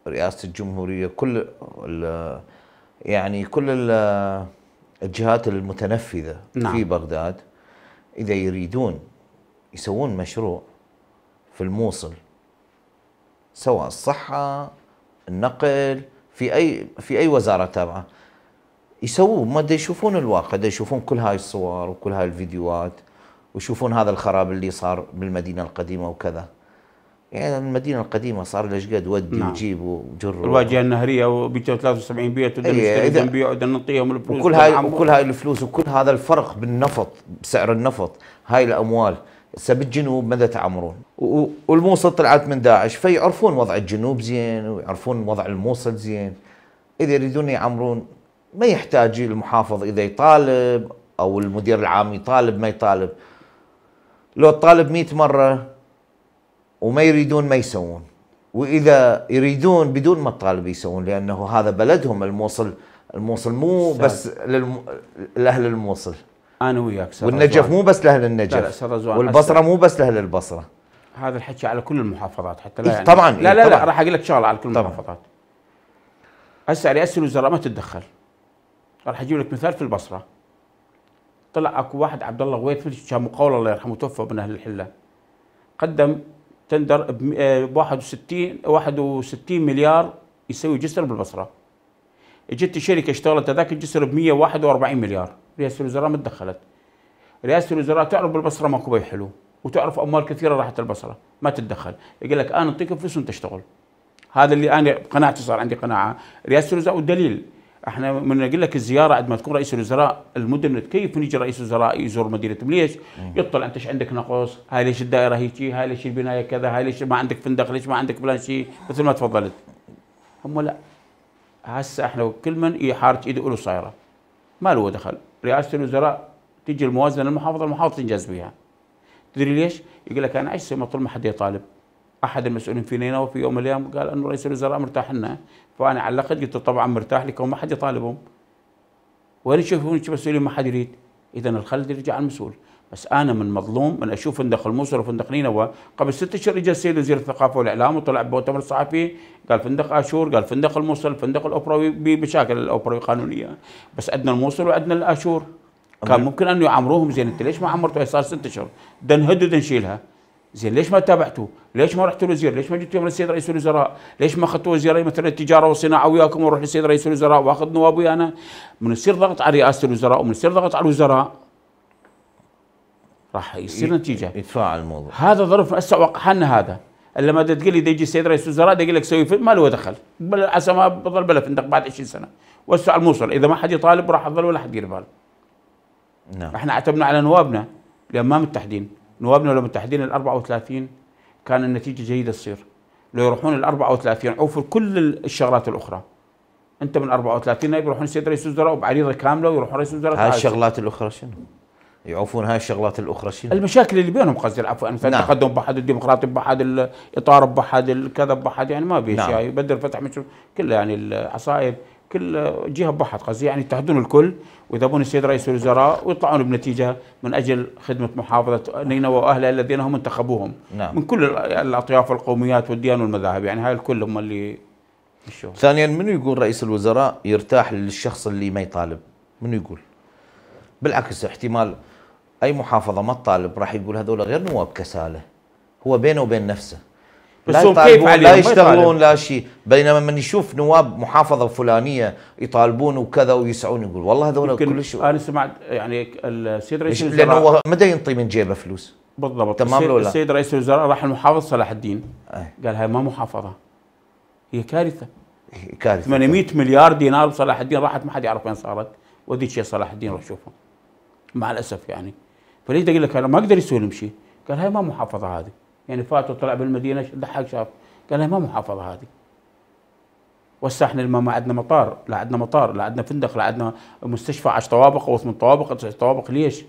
[SPEAKER 1] رئاسه الجمهوريه كل الـ يعني كل الـ الجهات المتنفذه نعم. في بغداد إذا يريدون يسوون مشروع في الموصل سواء الصحة النقل في أي في أي وزارة تابعة يسووا ما يشوفون الواقع دا يشوفون كل هاي الصور وكل هاي الفيديوهات ويشوفون هذا الخراب اللي صار بالمدينة القديمة وكذا يعني المدينه القديمه صار الاشقاد ودي نعم. وجيب وجر الواجهه
[SPEAKER 2] النهريه و 73 بيت
[SPEAKER 1] ودنا نشتري جنبيه
[SPEAKER 2] ودنا نعطيهم الفلوس وكل هاي وكل هاي
[SPEAKER 1] الفلوس وكل هذا الفرق بالنفط بسعر النفط هاي الاموال هسه بالجنوب ماذا تعمرون؟ والموصل طلعت من داعش فيعرفون وضع الجنوب زين ويعرفون وضع الموصل زين اذا يريدون يعمرون ما يحتاج المحافظ اذا يطالب او المدير العام يطالب ما يطالب لو طالب 100 مره وما يريدون ما يسوون واذا يريدون بدون ما تطالب يسوون لانه هذا بلدهم الموصل الموصل مو سهل. بس للم... لاهل الموصل انا وياك سهل والنجف سهل. مو بس لاهل النجف والبصره مو بس لاهل البصره
[SPEAKER 2] هذا الحكي على كل المحافظات حتى لا إيه، يعني طبعا لا لا, إيه، لا, راح اقول لك شغله على كل طبعًا. المحافظات هسه علي الوزراء ما تتدخل راح اجيب لك مثال في البصره طلع اكو واحد عبد الله غويث كان مقاول الله يرحمه توفى من اهل الحله قدم تندر ب 61 آه، 61 مليار يسوي جسر بالبصره جت الشركه اشتغلت هذاك الجسر ب 141 مليار رئاسه الوزراء ما تدخلت رئاسه الوزراء تعرف بالبصره ماكو بي حلو وتعرف اموال كثيره راحت البصره ما تتدخل يقول لك انا اعطيك فلوس وانت تشتغل هذا اللي انا قناعتي صار عندي قناعه رئاسه الوزراء والدليل احنا من اقول لك الزياره عندما تكون رئيس الوزراء المدن كيف يجي رئيس الوزراء يزور مدينتهم ليش؟ يطلع انت ايش عندك نقص؟ هاي ليش الدائره هيك؟ هاي ليش البنايه كذا؟ هاي ليش ما عندك فندق؟ ليش ما عندك فلان شيء؟ مثل ما تفضلت. هم لا هسه احنا كل من يحارج ايده له صايره. ما له دخل، رئاسه الوزراء تجي الموازنه للمحافظه المحافظه تنجز بها. تدري ليش؟ يقول لك انا ايش ما طول ما حد يطالب احد المسؤولين فينا وفي يوم من الايام قال انه رئيس الوزراء مرتاح لنا فانا علقت قلت طبعا مرتاح لكم ما حد يطالبهم وين يشوفون مسؤولين ما حد يريد اذا الخلد يرجع المسؤول بس انا من مظلوم من اشوف فندق الموصل وفندق نينوى قبل ست اشهر اجى السيد وزير الثقافه والاعلام وطلع بمؤتمر صحفي قال فندق اشور قال فندق الموصل فندق الاوبرا بمشاكل الاوبرا قانونيه بس عندنا الموصل وعندنا الاشور كان ممكن انه يعمروهم زين انت ليش ما عمرتوا صار ست اشهر دنهد ودنشيلها زين ليش ما تابعتوا؟ ليش ما رحتوا للوزير؟ ليش ما جبتوا من السيد رئيس الوزراء؟ ليش ما اخذتوا وزير مثلا التجاره والصناعه وياكم واروح للسيد رئيس الوزراء واخذ نواب ويانا؟ من يصير ضغط على رئاسه الوزراء ومن يصير ضغط على الوزراء راح يصير نتيجه يتفاعل الموضوع هذا ظرف هسه وقحنا هذا لما تقول لي يجي السيد رئيس الوزراء يقول لك سوي فيلم ما له دخل عسى ما بضل بلا فندق بعد 20 سنه وسع الموصل اذا ما حد يطالب راح يظل ولا حد يدير باله نعم احنا اعتمدنا على نوابنا لامام متحدين نوابنا لو متحدين ال 34 كان النتيجه جيده تصير لو يروحون ال 34 عوفوا كل الشغلات الاخرى انت من 34 نائب يروحون السيد رئيس الوزراء وبعريضه كامله ويروحون رئيس الوزراء هاي الشغلات
[SPEAKER 1] الاخرى شنو؟ يعوفون هاي الشغلات الاخرى شنو؟
[SPEAKER 2] المشاكل اللي بينهم قصدي العفو انا نعم. تقدم بحد الديمقراطي بحد الاطار بحد الكذا بحد يعني ما بيش نعم. يعني بدر فتح مشروع كله يعني العصائب كل جهه ببحث قصدي يعني يتحدون الكل ويذهبون السيد رئيس الوزراء ويطلعون بنتيجه من اجل خدمه محافظه نينوى واهلها الذين هم انتخبوهم نعم. من كل الاطياف والقوميات
[SPEAKER 1] والديان والمذاهب يعني هاي الكل هم اللي الشغل. ثانيا منو يقول رئيس الوزراء يرتاح للشخص اللي ما يطالب منو يقول بالعكس احتمال اي محافظه ما تطالب راح يقول هذول غير نواب كساله هو بينه وبين نفسه بس هم كيف عليهم لا يشتغلون لا شيء بينما من يشوف نواب محافظه فلانيه يطالبون وكذا ويسعون يقول والله هذول كلش انا
[SPEAKER 2] سمعت يعني السيد رئيس الوزراء لانه هو
[SPEAKER 1] مدى ينطي من جيبه فلوس بالضبط تمام السيد,
[SPEAKER 2] السيد رئيس الوزراء راح المحافظ صلاح الدين أي. قال هاي ما محافظه هي كارثه
[SPEAKER 1] كارثه 800
[SPEAKER 2] مليار دينار صلاح الدين راحت ما حد يعرف وين صارت وديك شيء صلاح الدين روح شوفها مع الاسف يعني فليش اقول لك انا ما اقدر يسوي لهم شيء قال هاي ما محافظه هذه يعني فات وطلع بالمدينه ضحك شاف قال لها ما محافظه هذه والساحل ما ما عندنا مطار لا عندنا مطار لا عندنا فندق لا عندنا مستشفى 10 طوابق او ثمان طوابق تسع طوابق ليش؟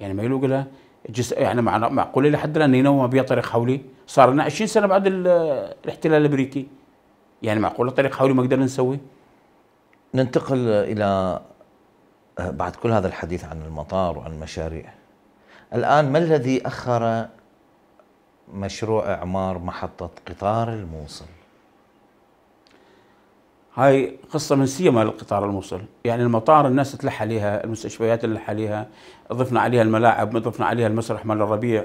[SPEAKER 2] يعني ما يلوق له جس يعني معقول الى حد الان ينوم بها طريق حولي صار لنا 20
[SPEAKER 1] سنه بعد الاحتلال الامريكي يعني معقول طريق حولي ما قدرنا نسوي؟ ننتقل الى آه، بعد كل هذا الحديث عن المطار وعن المشاريع الان ما الذي اخر مشروع إعمار محطة قطار الموصل هاي قصة
[SPEAKER 2] منسية مال قطار الموصل يعني المطار الناس تلح عليها المستشفيات تلح عليها ضفنا عليها الملاعب ضفنا عليها المسرح مال الربيع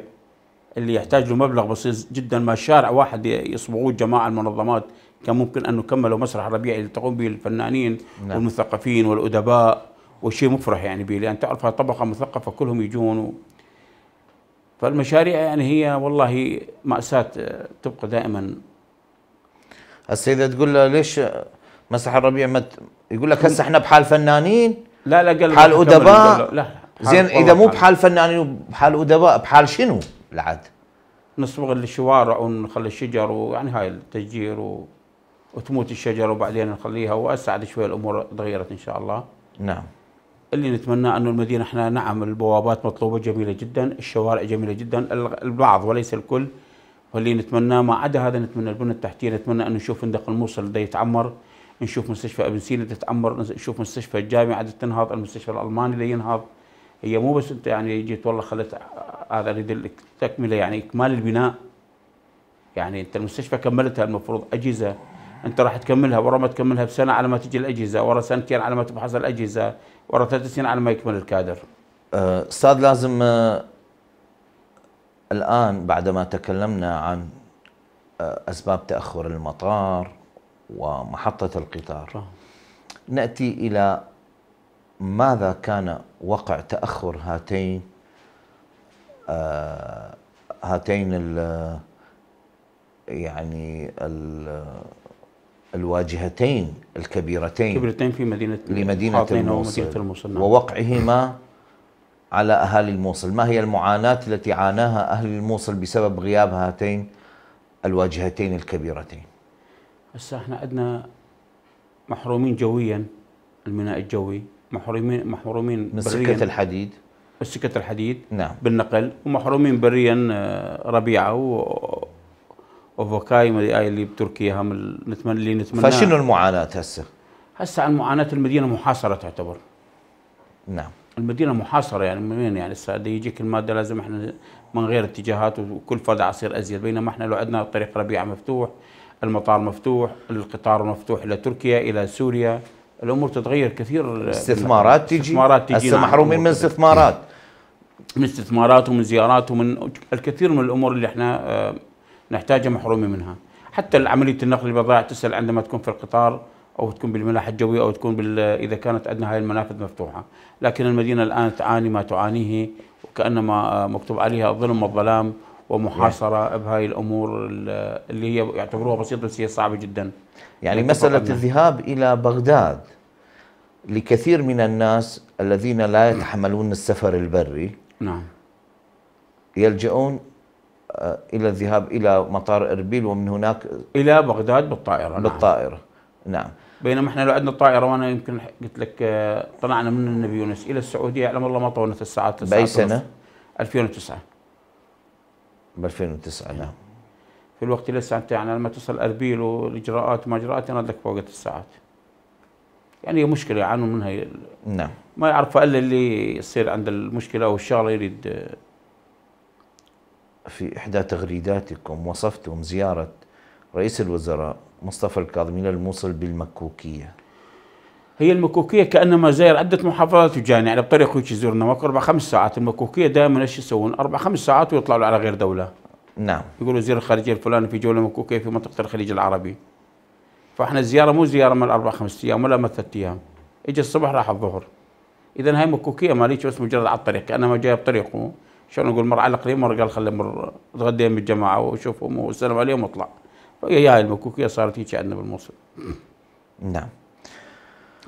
[SPEAKER 2] اللي يحتاج له مبلغ بسيط جدا ما شارع واحد يصبغوه جماعة المنظمات كان ممكن أنه كملوا مسرح الربيع اللي تقوم به الفنانين نعم. والمثقفين والأدباء وشيء مفرح يعني به لأن تعرف هالطبقة مثقفة كلهم يجون فالمشاريع يعني هي والله مأساة
[SPEAKER 1] تبقى دائما السيدة تقول له ليش مسرح الربيع ما يقول لك هسه احنا بحال فنانين لا لا قال بحال ادباء لا زين اذا مو بحال فنانين وبحال ادباء بحال شنو العاد؟ نصبغ الشوارع ونخلي
[SPEAKER 2] الشجر ويعني هاي التشجير و... وتموت الشجر وبعدين نخليها واسعد شوي الامور تغيرت ان شاء الله. نعم. اللي نتمنى أن المدينة احنا نعم البوابات مطلوبة جميلة جدا الشوارع جميلة جدا البعض وليس الكل واللي نتمناه ما عدا هذا نتمنى البنى التحتية نتمنى أن نشوف فندق الموصل ده يتعمر نشوف مستشفى ابن سينا تتعمر نشوف مستشفى الجامعة تنهض المستشفى الألماني اللي ينهض هي مو بس أنت يعني جيت والله خلت هذا اريد تكمله يعني إكمال البناء يعني أنت المستشفى كملتها المفروض أجهزة انت راح تكملها ورا ما تكملها بسنه على ما تجي الاجهزه ورا سنتين على ما تفحص الاجهزه ورا ثلاث سنين على ما يكمل الكادر
[SPEAKER 1] أه، استاذ لازم أه، الان بعدما تكلمنا عن أه، اسباب تاخر المطار ومحطه القطار ناتي الى ماذا كان وقع تاخر هاتين هاتين يعني ال الواجهتين الكبيرتين كبيرتين في مدينة لمدينة الموصل, ومدينة نعم. ووقعهما على أهالي الموصل ما هي المعاناة التي عاناها أهل الموصل بسبب غياب هاتين الواجهتين الكبيرتين
[SPEAKER 2] هسه احنا عندنا محرومين جويا الميناء الجوي محرومين محرومين من سكة الحديد السكة الحديد نعم بالنقل ومحرومين بريا آه، ربيعة و وفوكاي ما اي اللي بتركيا هم نتمنى اللي نتمنى فشنو المعاناه هسه؟ هسه عن معاناه المدينه محاصره تعتبر نعم المدينه محاصره يعني من وين يعني هسه يجيك الماده لازم احنا من غير اتجاهات وكل فرد عصير ازيد بينما احنا لو عندنا طريق ربيع مفتوح المطار مفتوح القطار مفتوح الى تركيا الى سوريا الامور تتغير كثير استثمارات تجي استثمارات تجي هسه نعم. محرومين من
[SPEAKER 1] استثمارات
[SPEAKER 2] من استثمارات ومن زيارات ومن الكثير من الامور اللي احنا آه، نحتاجها محرومه منها حتى عمليه النقل البضائع تسهل عندما تكون في القطار او تكون بالملاحه الجويه او تكون بال... اذا كانت عندنا هاي المنافذ مفتوحه، لكن المدينه الان تعاني ما تعانيه وكانما مكتوب عليها الظلم والظلام ومحاصره بهاي الامور اللي هي يعتبروها بسيطه بس هي صعبه جدا. يعني مساله
[SPEAKER 1] الذهاب الى بغداد لكثير من الناس الذين لا يتحملون السفر البري نعم يلجؤون آه، الى الذهاب الى مطار اربيل ومن هناك الى بغداد بالطائره نعم. بالطائره نعم, نعم. بينما احنا لو عندنا الطائره
[SPEAKER 2] وانا يمكن قلت لك آه، طلعنا من النبي يونس الى السعوديه اعلم الله ما طولنا في الساعات باي سنه؟
[SPEAKER 1] 2009 ب 2009 نعم
[SPEAKER 2] في الوقت اللي لسه انت يعني لما تصل اربيل والاجراءات وما اجراءات يناد لك فوق الساعات يعني هي مشكله يعانون منها نعم ما يعرفها الا اللي يصير عند المشكله او الشغله
[SPEAKER 1] يريد آه، في إحدى تغريداتكم وصفتم زيارة رئيس الوزراء مصطفى الكاظمي للموصل بالمكوكية
[SPEAKER 2] هي المكوكية كأنما زاير عدة محافظات وجاني يعني بطريقه يزورنا وقت أربع خمس ساعات المكوكية دائما إيش يسوون أربع خمس ساعات ويطلعوا على غير دولة نعم يقولوا وزير الخارجية الفلاني في جولة مكوكية في منطقة الخليج العربي فاحنا الزيارة مو زيارة من أربع خمس أيام ولا من ثلاث أيام اجى الصبح راح الظهر إذا هاي مكوكية ليش بس مجرد على الطريق كأنما جاية بطريقه شلون اقول مر على الاقليم مره قال خلي مر اتغدى بالجماعه الجماعه واشوفهم والسلام عليهم واطلع فهي المكوكيه صارت هيك عندنا بالموصل نعم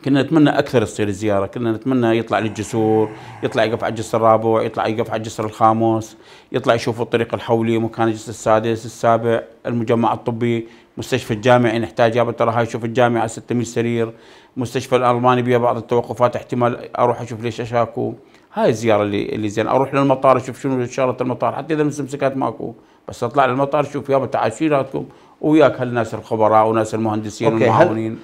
[SPEAKER 2] كنا نتمنى اكثر تصير الزياره، كنا نتمنى يطلع للجسور، يطلع يقف على الجسر الرابع، يطلع يقف على الجسر الخامس، يطلع يشوف الطريق الحولي، مكان الجسر السادس، السابع، المجمع الطبي، مستشفى الجامعي نحتاج يابا ترى هاي شوف الجامعه 600 سرير، مستشفى الالماني بيها بعض التوقفات احتمال اروح اشوف ليش اشاكو. هاي الزياره اللي اللي زين اروح للمطار اشوف شنو شغله المطار حتى اذا المستمسكات ماكو بس اطلع للمطار اشوف يابا تعاشيراتكم وياك هالناس الخبراء وناس المهندسين والمعاونين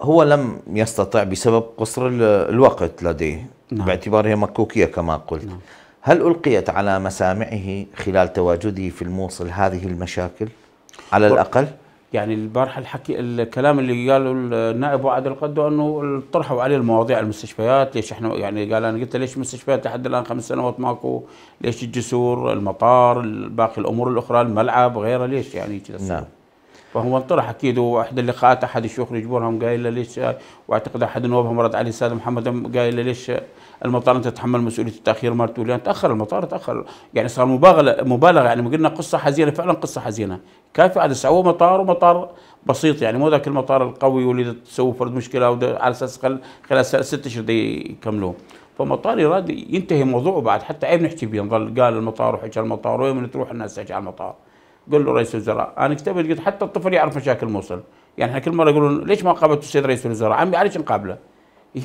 [SPEAKER 1] هو لم يستطع بسبب قصر الوقت لديه نعم. باعتبارها مكوكيه كما قلت نعم. هل القيت على مسامعه خلال تواجده في الموصل هذه المشاكل على الاقل؟
[SPEAKER 2] يعني البارحة الحكي الكلام اللي قاله النائب وعد القدو انه طرحوا عليه المواضيع المستشفيات ليش احنا يعني قال انا قلت ليش المستشفيات لحد الان خمس سنوات ماكو ليش الجسور المطار باقي الامور الاخرى الملعب غيره ليش يعني كذا نعم فهو انطرح اكيد واحد اللقاءات احد الشيوخ اللي يجبرهم قايل له ليش واعتقد احد نوابهم رد عليه السيد محمد قايل له ليش المطار انت تتحمل مسؤوليه التاخير مرته لان تاخر المطار تاخر يعني صار مبالغه مبالغه يعني قلنا قصه حزينه فعلا قصه حزينه كافي على سووا مطار ومطار بسيط يعني مو ذاك المطار القوي واللي تسوي فرد مشكله على اساس خلال ست اشهر يكملوه فمطار يراد ينتهي موضوعه بعد حتى عيب نحكي فيه نظل قال المطار وحكى المطار وين تروح الناس تحكي على المطار قل له رئيس الوزراء انا كتبت قلت حتى الطفل يعرف مشاكل موصل يعني احنا كل مره يقولون ليش ما قابلتوا السيد رئيس الوزراء عمي عليش نقابله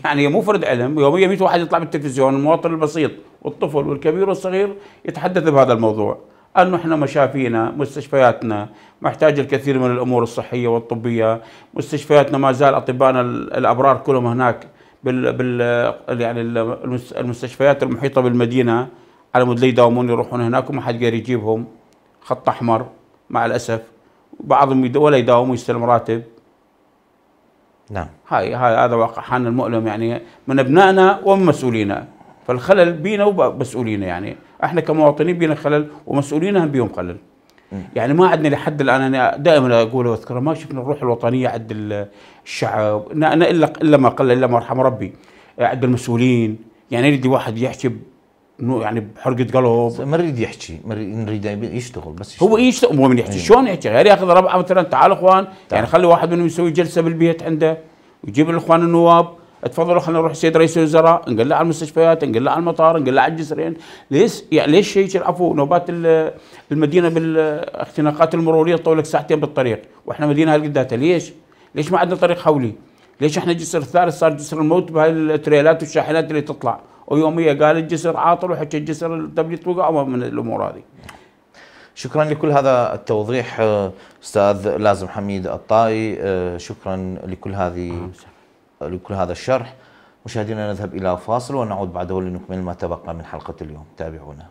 [SPEAKER 2] يعني مفرد علم يوميا 100 واحد يطلع بالتلفزيون المواطن البسيط والطفل والكبير والصغير يتحدث بهذا الموضوع أنه إحنا مشافينا مستشفياتنا محتاج الكثير من الأمور الصحية والطبية مستشفياتنا ما زال أطبائنا الأبرار كلهم هناك بال بال يعني المستشفيات المحيطة بالمدينة على مود لا يداومون يروحون هناك وما حد قادر يجيبهم خط أحمر مع الأسف بعضهم ولا يداوم ويستلم راتب نعم هاي هذا واقع حالنا المؤلم يعني من ابنائنا ومن مسؤولينا فالخلل بينا ومسؤولينا يعني احنا كمواطنين بينا خلل ومسؤولينا هم بيهم خلل يعني ما عندنا لحد الان انا دائما اقول واذكره ما شفنا الروح الوطنيه عند الشعب انا الا الا ما قل الا ما رحم ربي عند المسؤولين يعني يريد واحد يحكي يعني بحرقه قلب يريد يحكي ما يريد يشتغل بس يشتغل. هو يشتغل مو من يحكي إيه. شلون يحكي غير ياخذ ربعه مثلا تعال اخوان يعني خلي واحد منهم يسوي جلسه بالبيت عنده ويجيب الاخوان النواب تفضلوا خلينا نروح سيد رئيس الوزراء نقلع على المستشفيات نقلع على المطار نقلع على الجسرين ليش يعني ليش هيك العفو نوبات المدينه بالاختناقات المروريه تطول لك ساعتين بالطريق واحنا مدينه هالقداتها ليش؟ ليش ما عندنا طريق حولي؟ ليش احنا الجسر الثالث صار جسر الموت بهاي التريلات والشاحنات اللي تطلع؟ ويوميه قال الجسر عاطل وحكى الجسر تبليط او من الامور هذه.
[SPEAKER 1] شكرا لكل هذا التوضيح آه، استاذ لازم حميد الطائي آه، شكرا لكل هذه لكل هذا الشرح مشاهدينا نذهب الى فاصل ونعود بعده لنكمل ما تبقى من حلقه اليوم تابعونا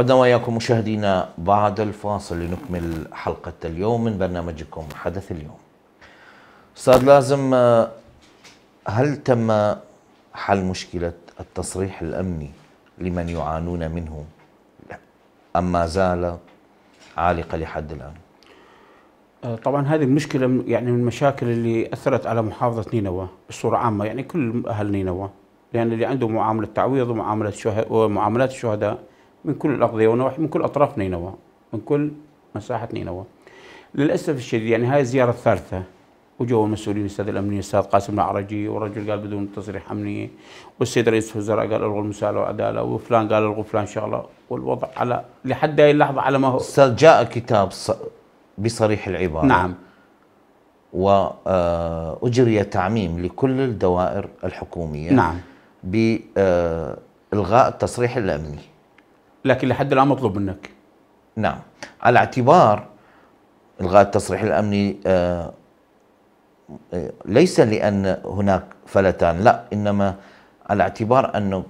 [SPEAKER 1] عدنا وياكم مشاهدينا بعد الفاصل لنكمل حلقة اليوم من برنامجكم حدث اليوم أستاذ لازم هل تم حل مشكلة التصريح الأمني لمن يعانون منه أم ما زال عالقة لحد الآن؟
[SPEAKER 2] آه، طبعا هذه المشكله يعني من المشاكل اللي اثرت على محافظه نينوى بصوره عامه يعني كل اهل نينوى لان اللي عنده معامله تعويض ومعامله شهداء ومعاملات الشهداء من كل الأقضية ونواحي من كل أطراف نينوى من كل مساحة نينوى للأسف الشديد يعني هاي الزيارة الثالثة وجوا المسؤولين الأستاذ الأمني الأستاذ قاسم العرجي ورجل قال بدون تصريح أمني والسيد رئيس الوزراء قال ألغوا المسألة وعدالة وفلان قال ألغوا فلان شغلة والوضع على لحد هاي اللحظة على ما هو أستاذ جاء كتاب
[SPEAKER 1] بصريح العبارة نعم وأجري آه، تعميم لكل الدوائر الحكومية نعم بإلغاء التصريح الأمني
[SPEAKER 2] لكن لحد الان مطلوب منك
[SPEAKER 1] نعم على اعتبار الغاء التصريح الامني آه، آه، ليس لان هناك فلتان لا انما على اعتبار انه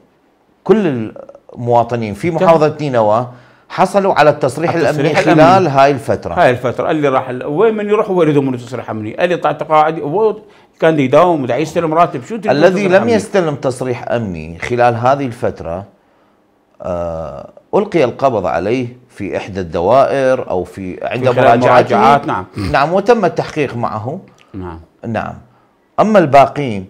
[SPEAKER 1] كل المواطنين في محافظه نينوى حصلوا على التصريح, التصريح الامني خلال الأمني. هاي الفتره هاي
[SPEAKER 2] الفتره اللي راح وين من يروح وين يريدوا منه تصريح امني اللي طلع تقاعد كان يداوم ودا يستلم راتب شو الذي لم أمني. يستلم
[SPEAKER 1] تصريح امني خلال هذه الفتره آه ألقي القبض عليه في إحدى الدوائر أو في عند مراجعات نعم نعم وتم التحقيق معه نعم نعم أما الباقين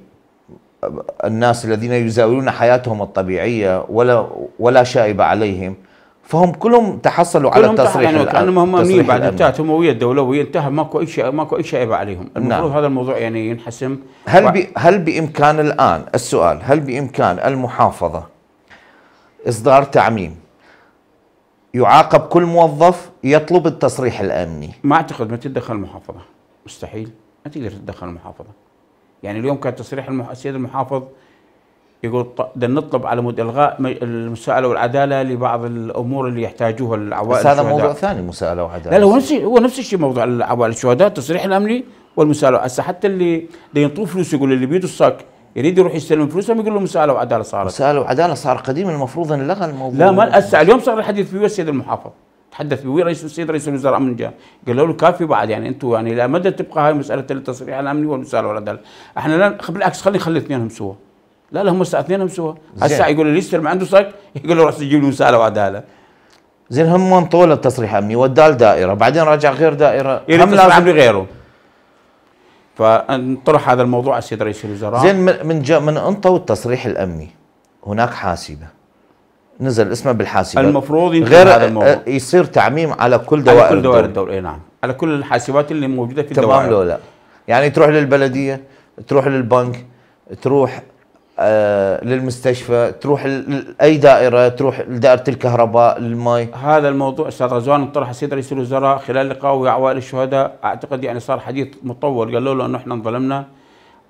[SPEAKER 1] الناس الذين يزاولون حياتهم الطبيعية ولا ولا شائبة عليهم فهم كلهم تحصلوا كلهم على التصريح يعني كانهم هم بعد انتهت
[SPEAKER 2] هم ويا الدوله ويا انتهى ماكو اي شيء ماكو اي شيء عليهم نعم. المفروض نعم. هذا الموضوع يعني ينحسم
[SPEAKER 1] هل و... بي هل بامكان الان السؤال هل بامكان المحافظه اصدار تعميم يعاقب كل موظف يطلب التصريح الامني ما اعتقد ما تتدخل المحافظه مستحيل ما تقدر تتدخل المحافظه
[SPEAKER 2] يعني اليوم كان تصريح المح... السيد المحافظ يقول بدنا نطلب على مود الغاء المساءله والعداله لبعض الامور اللي يحتاجوها العوائل بس هذا الشهداء. موضوع ثاني
[SPEAKER 1] مساءله وعداله لا هو
[SPEAKER 2] نفس هو نفس الشيء موضوع العوائل الشهداء التصريح الامني والمساءله هسه حتى اللي ينطوا فلوس يقول اللي بيده الصك يريد يروح يستلم فلوسهم يقول له مساله وعداله صارت مساله وعداله
[SPEAKER 1] صار قديم المفروض ان لغى الموضوع لا ما
[SPEAKER 2] هسه اليوم صار الحديث في السيد المحافظ تحدث به رئيس السيد رئيس الوزراء من جهه قالوا له كافي بعد يعني انتم يعني الى مدى تبقى هاي مساله التصريح الامني والمساله والعداله احنا لا بالعكس خلينا نخلي اثنينهم سوا لا لا هم هسه اثنينهم سوا هسه يقول اللي يستلم عنده صك يقول له روح له مساله وعداله
[SPEAKER 1] زين هم طول التصريح امني ودال دائره
[SPEAKER 2] بعدين رجع غير دائره هم لازم لغيره فنطرح هذا الموضوع السيد رئيس الوزراء زين
[SPEAKER 1] من من انطوا التصريح الامني هناك حاسبه نزل اسمه بالحاسبه المفروض غير هذا الموضوع يصير تعميم على كل دوائر على كل دوائر الدوله نعم
[SPEAKER 2] على كل الحاسبات اللي موجوده في الدوائر تمام لو لا
[SPEAKER 1] يعني تروح للبلديه تروح للبنك تروح آه، للمستشفى تروح لاي دائره تروح لدائره الكهرباء للماء
[SPEAKER 2] هذا الموضوع استاذ رزوان طرح السيد رئيس الوزراء خلال لقاء ويا عوائل الشهداء اعتقد يعني صار حديث مطول قالوا له انه احنا انظلمنا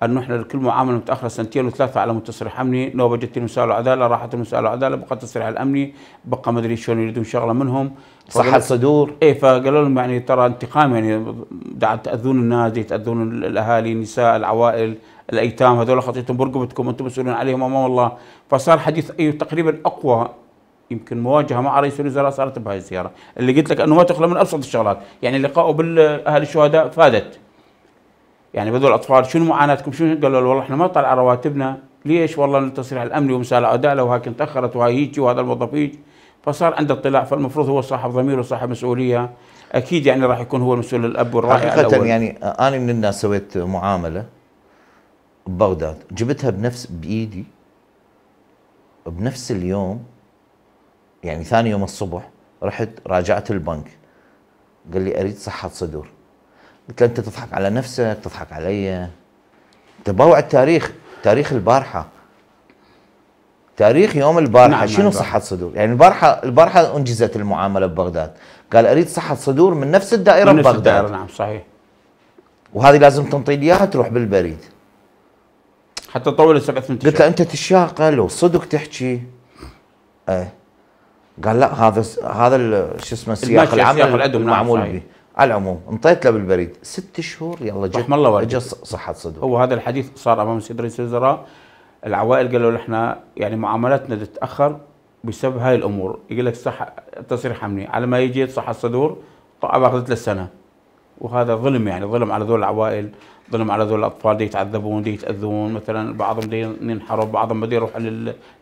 [SPEAKER 2] انه احنا لكل معامله متاخره سنتين وثلاثه على متصريح امني نوبه جت المساله العداله راحت المساله العداله بقى التصريح الامني بقى ما ادري شلون يريدون شغله منهم صحة صدور ايه فقالوا لهم يعني ترى انتقام يعني قاعد تاذون الناس تاذون الاهالي النساء العوائل الايتام هذول خطيتهم برقبتكم انتم مسؤولون عليهم امام الله فصار حديث أيوه تقريبا اقوى يمكن مواجهه مع رئيس الوزراء صارت بهاي الزياره اللي قلت لك انه ما تخلى من ابسط الشغلات يعني لقائه بالاهل الشهداء فادت يعني بذول الاطفال شنو معاناتكم شنو قالوا والله احنا ما طلع رواتبنا ليش والله التصريح الامني ومساله عداله وهاك تاخرت وهاي هيجي وهذا الموظف هيك فصار عنده اطلاع فالمفروض هو صاحب ضمير وصاحب مسؤوليه اكيد يعني راح يكون هو المسؤول الاب والراعي حقيقه الأول. يعني
[SPEAKER 1] انا من الناس سويت معامله ببغداد جبتها بنفس بايدي بنفس اليوم يعني ثاني يوم الصبح رحت راجعت البنك قال لي اريد صحه صدور قلت له انت تضحك على نفسك تضحك علي انت باوع التاريخ تاريخ البارحه تاريخ يوم البارحه نعم شنو نعم صحه صدور؟ يعني البارحه البارحه انجزت المعامله ببغداد، قال اريد صحه صدور من نفس الدائره من نفس ببغداد الدائره نعم صحيح وهذه لازم تنطي اياها تروح بالبريد
[SPEAKER 2] حتى طول السبع ثمان قلت له انت
[SPEAKER 1] تشاقل وصدق تحكي ايه قال لا هذا س... هذا شو اسمه السياق العام المعمول به على العموم انطيت له بالبريد ست شهور يلا جت رحم الله والدك صحه صدق
[SPEAKER 2] هو هذا الحديث صار امام السيد رئيس الوزراء العوائل قالوا احنا يعني معاملتنا تتاخر بسبب هاي الامور يقول لك صح تصريح امني على ما يجي صح الصدور طبعا اخذت له سنه وهذا ظلم يعني ظلم على ذول العوائل ظلم على ذول الاطفال دي يتعذبون دي يتاذون مثلا بعضهم دي ينحرب بعضهم بده يروح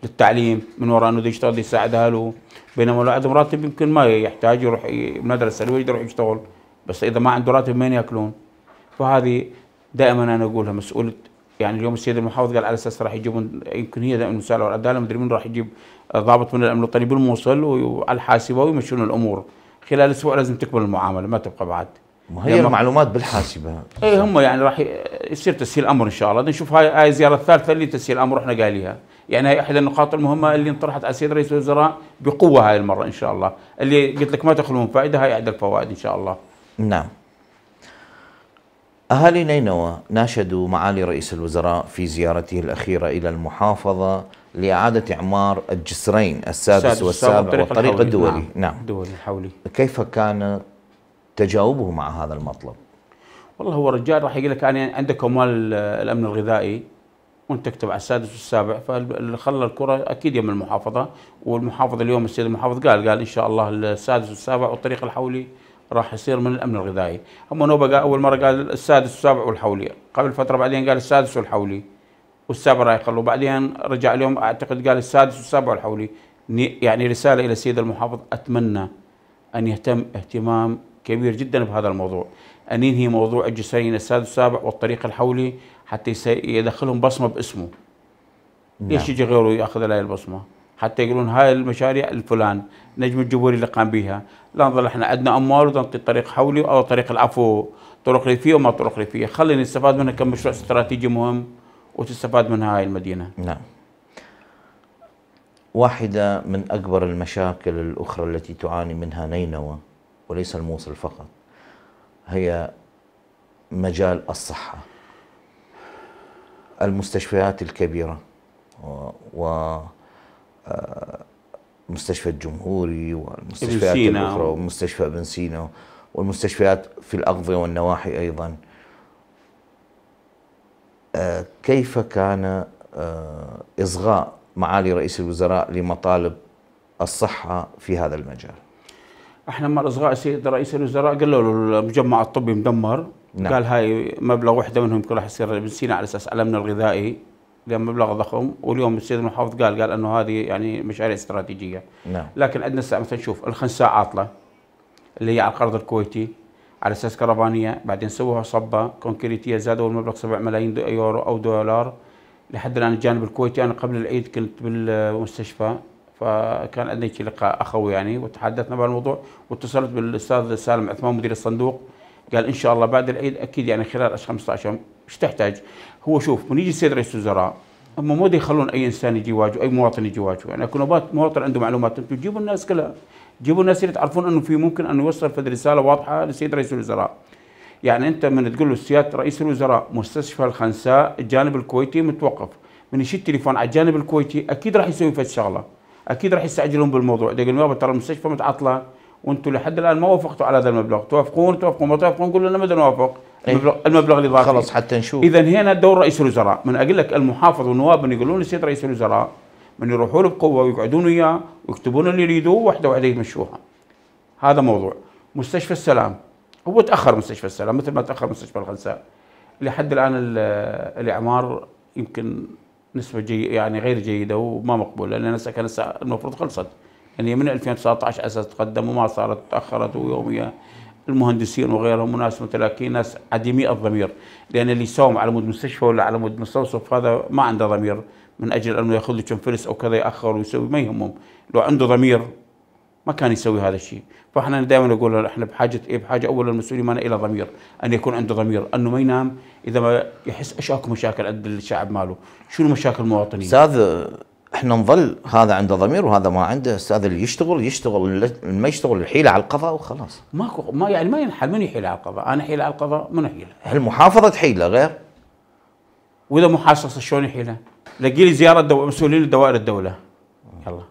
[SPEAKER 2] للتعليم من وراء انه دي يشتغل دي يساعد اهله بينما لو عنده راتب يمكن ما يحتاج يروح مدرسه لو يقدر يروح يشتغل بس اذا ما عنده راتب مين ياكلون فهذه دائما انا اقولها مسؤول يعني اليوم السيد المحافظ قال على اساس راح يجيبون يمكن هي دائما مساله والعداله مدري من راح يجيب ضابط من الامن الوطني بالموصل وعلى الحاسبه ويمشون الامور خلال اسبوع لازم تكمل المعامله ما تبقى بعد ما هي يعني معلومات بالحاسبه اي هم يعني راح يصير تسهيل امر ان شاء الله نشوف هاي هاي الزياره الثالثه اللي تسهيل امر احنا قايليها يعني هي احدى النقاط المهمه اللي انطرحت على السيد رئيس الوزراء بقوه هاي المره ان شاء الله اللي قلت لك ما تخلو من فائده هاي احدى الفوائد ان شاء الله
[SPEAKER 1] نعم أهالي نينوى ناشدوا معالي رئيس الوزراء في زيارته الأخيرة إلى المحافظة لإعادة إعمار الجسرين السادس, السادس والسابع والطريق الدولي نعم, نعم. الدولي الحولي كيف كان تجاوبه مع هذا المطلب؟
[SPEAKER 2] والله هو رجال راح يقول لك انا عندك اموال الامن الغذائي وانت تكتب على السادس والسابع فاللي خلى الكره اكيد يم المحافظه والمحافظ اليوم السيد المحافظ قال قال ان شاء الله السادس والسابع والطريق الحولي راح يصير من الامن الغذائي، اما نوبه قال اول مره قال السادس والسابع والحولي، قبل فتره بعدين قال السادس والحولي والسابع راح يخلوه، بعدين رجع اليوم اعتقد قال السادس والسابع والحولي، يعني رساله الى السيد المحافظ اتمنى ان يهتم اهتمام كبير جدا بهذا الموضوع أن ينهي موضوع الجسرين السادس والسابع والطريق الحولي حتى يدخلهم بصمة باسمه نعم. ليش يجي غيره ياخذ عليه البصمه؟ حتى يقولون هاي المشاريع الفلان نجم الجمهوري اللي قام بها لا نظل احنا عندنا اموال ونعطي طريق حولي او طريق العفو طرق ريفيه وما طرق ريفيه خلينا نستفاد منها كمشروع استراتيجي مهم وتستفاد منها هاي المدينه.
[SPEAKER 1] نعم. واحده من اكبر المشاكل الاخرى التي تعاني منها نينوى وليس الموصل فقط هي مجال الصحة المستشفيات الكبيرة و آه، مستشفى الجمهوري والمستشفيات الأخرى ومستشفى ابن سينا والمستشفيات في الأقضية والنواحي أيضا آه، كيف كان آه، إصغاء معالي رئيس الوزراء لمطالب الصحة في هذا المجال
[SPEAKER 2] احنا مره صغار سيد رئيس الوزراء قال له المجمع الطبي مدمر نعم. قال هاي مبلغ وحده منهم كلها راح يصير ابن سينا على اساس الامن الغذائي لان مبلغ ضخم واليوم السيد المحافظ قال قال انه هذه يعني مشاريع استراتيجيه نعم. لكن عندنا الساعه مثلا شوف الخنساء عاطله اللي هي على القرض الكويتي على اساس كرفانيه بعدين سووها صبه كونكريتيه زادوا المبلغ 7 ملايين يورو او دولار لحد الان الجانب الكويتي انا قبل العيد كنت بالمستشفى فكان عندي لقاء اخوي يعني وتحدثنا بهالموضوع واتصلت بالاستاذ سالم عثمان مدير الصندوق قال ان شاء الله بعد العيد اكيد يعني خلال 15 يوم ايش تحتاج؟ هو شوف من يجي السيد رئيس الوزراء هم ما يخلون اي انسان يجي يواجهه اي مواطن يجي يواجهه يعني اكو مواطن عنده معلومات انتم جيبوا الناس كلها جيبوا الناس اللي تعرفون انه في ممكن انه يوصل في رساله واضحه للسيد رئيس الوزراء يعني انت من تقول له سياده رئيس الوزراء مستشفى الخنساء الجانب الكويتي متوقف من يشيل التليفون على الجانب الكويتي اكيد راح يسوي فد شغله اكيد راح يستعجلون بالموضوع يقول يابا ترى المستشفى متعطله وانتم لحد الان ما وافقتوا على هذا المبلغ توافقون توافقون ما توافقون قولوا لنا ما نوافق إيه. المبلغ المبلغ الاضافي خلص حتى نشوف اذا هنا دور رئيس الوزراء من اقول لك المحافظ والنواب من يقولون للسيد رئيس الوزراء من يروحوا له بقوه ويقعدون وياه ويكتبون اللي يريدوه واحده واحده يمشوها هذا موضوع مستشفى السلام هو تاخر مستشفى السلام مثل ما تاخر مستشفى الغزاء لحد الان الاعمار يمكن نسبه جي يعني غير جيده وما مقبوله لان السكن المفروض خلصت يعني من 2019 اساس تقدم وما صارت تاخرت ويوميا المهندسين وغيرهم وناس متلاكين ناس عديمي الضمير لان اللي يساوم على مود مستشفى ولا على مود مستوصف هذا ما عنده ضمير من اجل انه ياخذ لكم فلس او كذا ياخر ويسوي ما يهمهم لو عنده ضمير ما كان يسوي هذا الشيء فاحنا دائما نقول احنا بحاجه ايه بحاجه اولا المسؤولين معنا الى ضمير ان يكون عنده ضمير انه ما ينام اذا ما يحس ايش اكو مشاكل
[SPEAKER 1] عند الشعب ماله شنو مشاكل المواطنين استاذ احنا نظل هذا عنده ضمير وهذا ما عنده استاذ اللي يشتغل يشتغل اللي ما يشتغل الحيله على القضاء وخلاص
[SPEAKER 2] ماكو ما يعني ما ينحل من يحيل على القضاء انا حيله على القضاء من حيله
[SPEAKER 1] المحافظه تحيله غير
[SPEAKER 2] واذا محاصصه شلون يحيلها؟ لقي لي زياره دو... مسؤولين دوائر الدوله يلا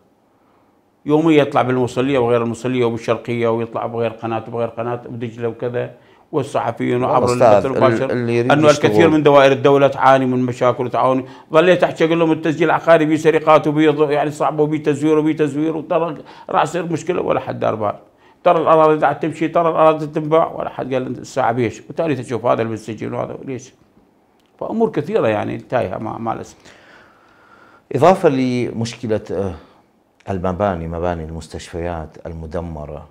[SPEAKER 2] يوميا يطلع بالموصليه وغير الموصليه وبالشرقيه ويطلع بغير قناه وبغير قناه بدجله وكذا والصحفيين وعبر البث المباشر انه الكثير من دوائر الدوله تعاني من مشاكل وتعاوني ظليت احكي اقول لهم التسجيل العقاري بيه سرقات وبي يعني صعبه وبيه تزوير وبيه تزوير وترى راح يصير مشكله ولا حد دار بال ترى الاراضي قاعد تمشي ترى الاراضي تنباع ولا حد قال الساعه بيش وتالي تشوف هذا اللي وهذا ليش فامور كثيره يعني تايهه ما, ما لازم
[SPEAKER 1] اضافه لمشكله آه، المباني مباني المستشفيات المدمرة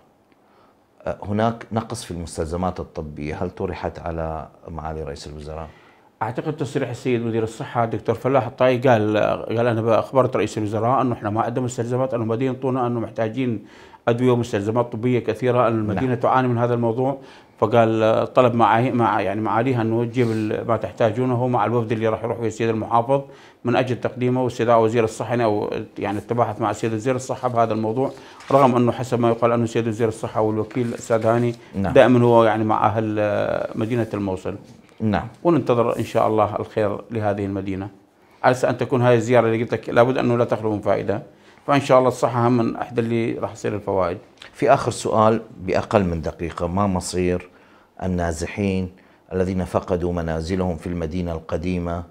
[SPEAKER 1] أه، هناك نقص في المستلزمات الطبية هل طرحت على معالي رئيس الوزراء؟
[SPEAKER 2] اعتقد تصريح السيد مدير الصحه دكتور فلاح الطاي قال قال انا اخبرت رئيس الوزراء انه احنا ما عندنا مستلزمات انه مدينة طونة انه محتاجين ادويه ومستلزمات طبيه كثيره ان المدينه نعم. تعاني من هذا الموضوع فقال طلب مع مع يعني معاليها انه تجيب ما تحتاجونه مع الوفد اللي راح يروح السيد المحافظ من أجل تقديمه واستدعاء وزير الصحة أو يعني التباحث مع السيد وزير الصحة بهذا الموضوع رغم أنه حسب ما يقال أنه السيد وزير الصحة والوكيل الأستاذ هاني نعم. دائما هو يعني مع أهل آه، مدينة الموصل نعم وننتظر إن شاء الله الخير لهذه المدينة على أن تكون هذه الزيارة اللي قلت لك لابد أنه لا تخلو من فائدة فان شاء الله الصحه
[SPEAKER 1] هم من احدى اللي راح يصير الفوائد. في اخر سؤال باقل من دقيقه ما مصير النازحين الذين فقدوا منازلهم في المدينه القديمه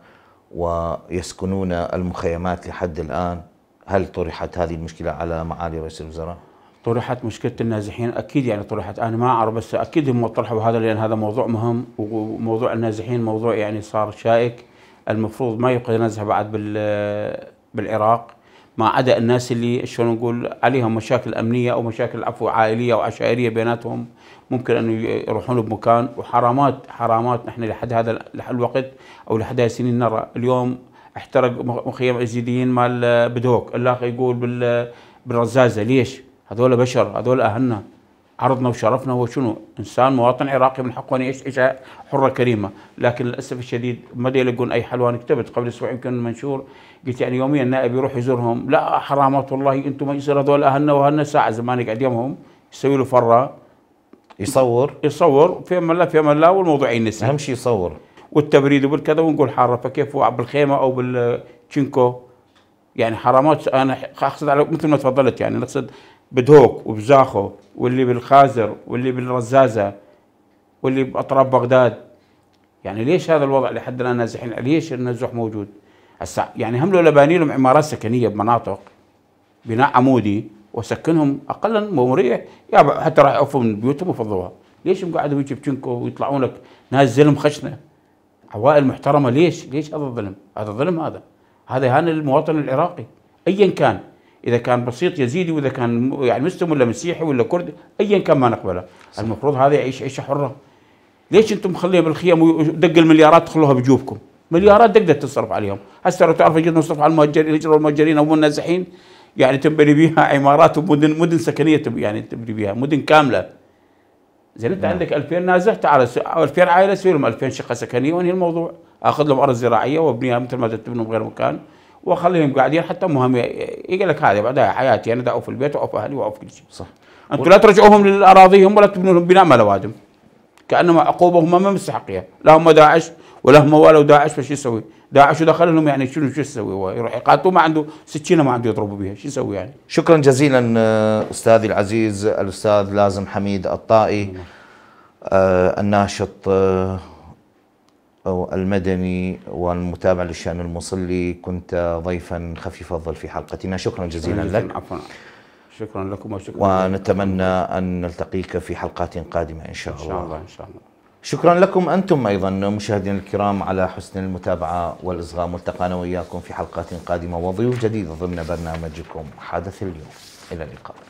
[SPEAKER 1] ويسكنون المخيمات لحد الآن هل طرحت هذه المشكلة على معالي رئيس الوزراء؟
[SPEAKER 2] طرحت مشكلة النازحين أكيد يعني طرحت أنا ما أعرف بس أكيد هم طرحوا هذا لأن هذا موضوع مهم وموضوع النازحين موضوع يعني صار شائك المفروض ما يبقى نزهة بعد بالعراق ما عدا الناس اللي شلون نقول عليهم مشاكل أمنية أو مشاكل عفو عائلية أو عشائرية بيناتهم ممكن أن يروحون بمكان وحرامات حرامات نحن لحد هذا الوقت أو لحد هذه السنين نرى اليوم احترق مخيم الزيديين مال بدوك الاخ يقول بالرزازه ليش؟ هذول بشر هذول اهلنا عرضنا وشرفنا هو شنو؟ انسان مواطن عراقي من حقه ان يعيش حره كريمه، لكن للاسف الشديد ما يلقون اي حلوان كتبت قبل اسبوع يمكن منشور قلت يعني يوميا النائب يروح يزورهم، لا حرامات والله انتم ما يصير هذول اهلنا واهلنا ساعه زمان يقعد يومهم يسوي له فره يصور يصور في اما لا في اما لا والموضوع ينسي اهم شيء يصور والتبريد وبالكذا ونقول حاره فكيف هو بالخيمه او بالتشينكو يعني حرامات انا اقصد على مثل ما تفضلت يعني نقصد بدهوك وبزاخو واللي بالخازر واللي بالرزازه واللي باطراف بغداد يعني ليش هذا الوضع لحد الان نازحين ليش النزوح موجود؟ هسه يعني هم لو باني لهم عمارات سكنيه بمناطق بناء عمودي وسكنهم اقلا ومريح يا حتى راح يعفوا من بيوتهم وفضوها ليش مقعدوا يجي ويطلعون لك ناس زلم خشنه عوائل محترمه ليش ليش هذا الظلم هذا الظلم هذا هذا يهان المواطن العراقي ايا كان اذا كان بسيط يزيدي واذا كان يعني مسلم ولا مسيحي ولا كردي ايا كان ما نقبله المفروض هذا يعيش عيشه حره ليش انتم مخليهم بالخيام ودق المليارات تخلوها بجوبكم مليارات تقدر تصرف عليهم هسه لو تعرف يجوز نصرف على المهجرين الهجره المهجرين او النازحين يعني تبني بها عمارات ومدن مدن سكنيه يعني تبني بها مدن كامله زين انت نعم. عندك 2000 نازح تعال 2000 عائله سوي لهم 2000 شقه سكنيه وانهي الموضوع اخذ لهم ارض زراعيه وابنيها مثل ما تبنوا بغير مكان واخليهم قاعدين حتى مهم يقول لك هذه بعدها حياتي انا دعوا في البيت واعوف اهلي واعوف كل شيء صح انتم و... لا ترجعوهم للاراضيهم ولا تبنوا لهم بناء ما لوادم كانما عقوبه هم ما مستحقيه لا هم داعش وله مواله وداعش فش يسوي؟ داعش ودخل لهم يعني شنو شو يسوي هو؟ يروح يقاتلوا ما عنده سكينه ما عنده يضربوا بها، شو يسوي يعني؟
[SPEAKER 1] شكرا جزيلا آه، استاذي العزيز الاستاذ لازم حميد الطائي نعم. آه الناشط آه المدني والمتابع للشأن المصلي كنت ضيفا خفيف الظل في حلقتنا شكرا جزيلا لك
[SPEAKER 2] عفوا شكرا لكم وشكرا
[SPEAKER 1] ونتمنى لكم. أن نلتقيك في حلقات قادمة إن شاء, إن شاء الله إن شاء الله شكرا لكم أنتم أيضا مشاهدين الكرام على حسن المتابعة والإصغاء ملتقانا وإياكم في حلقات قادمة وضيوف جديدة ضمن برنامجكم حدث اليوم إلى اللقاء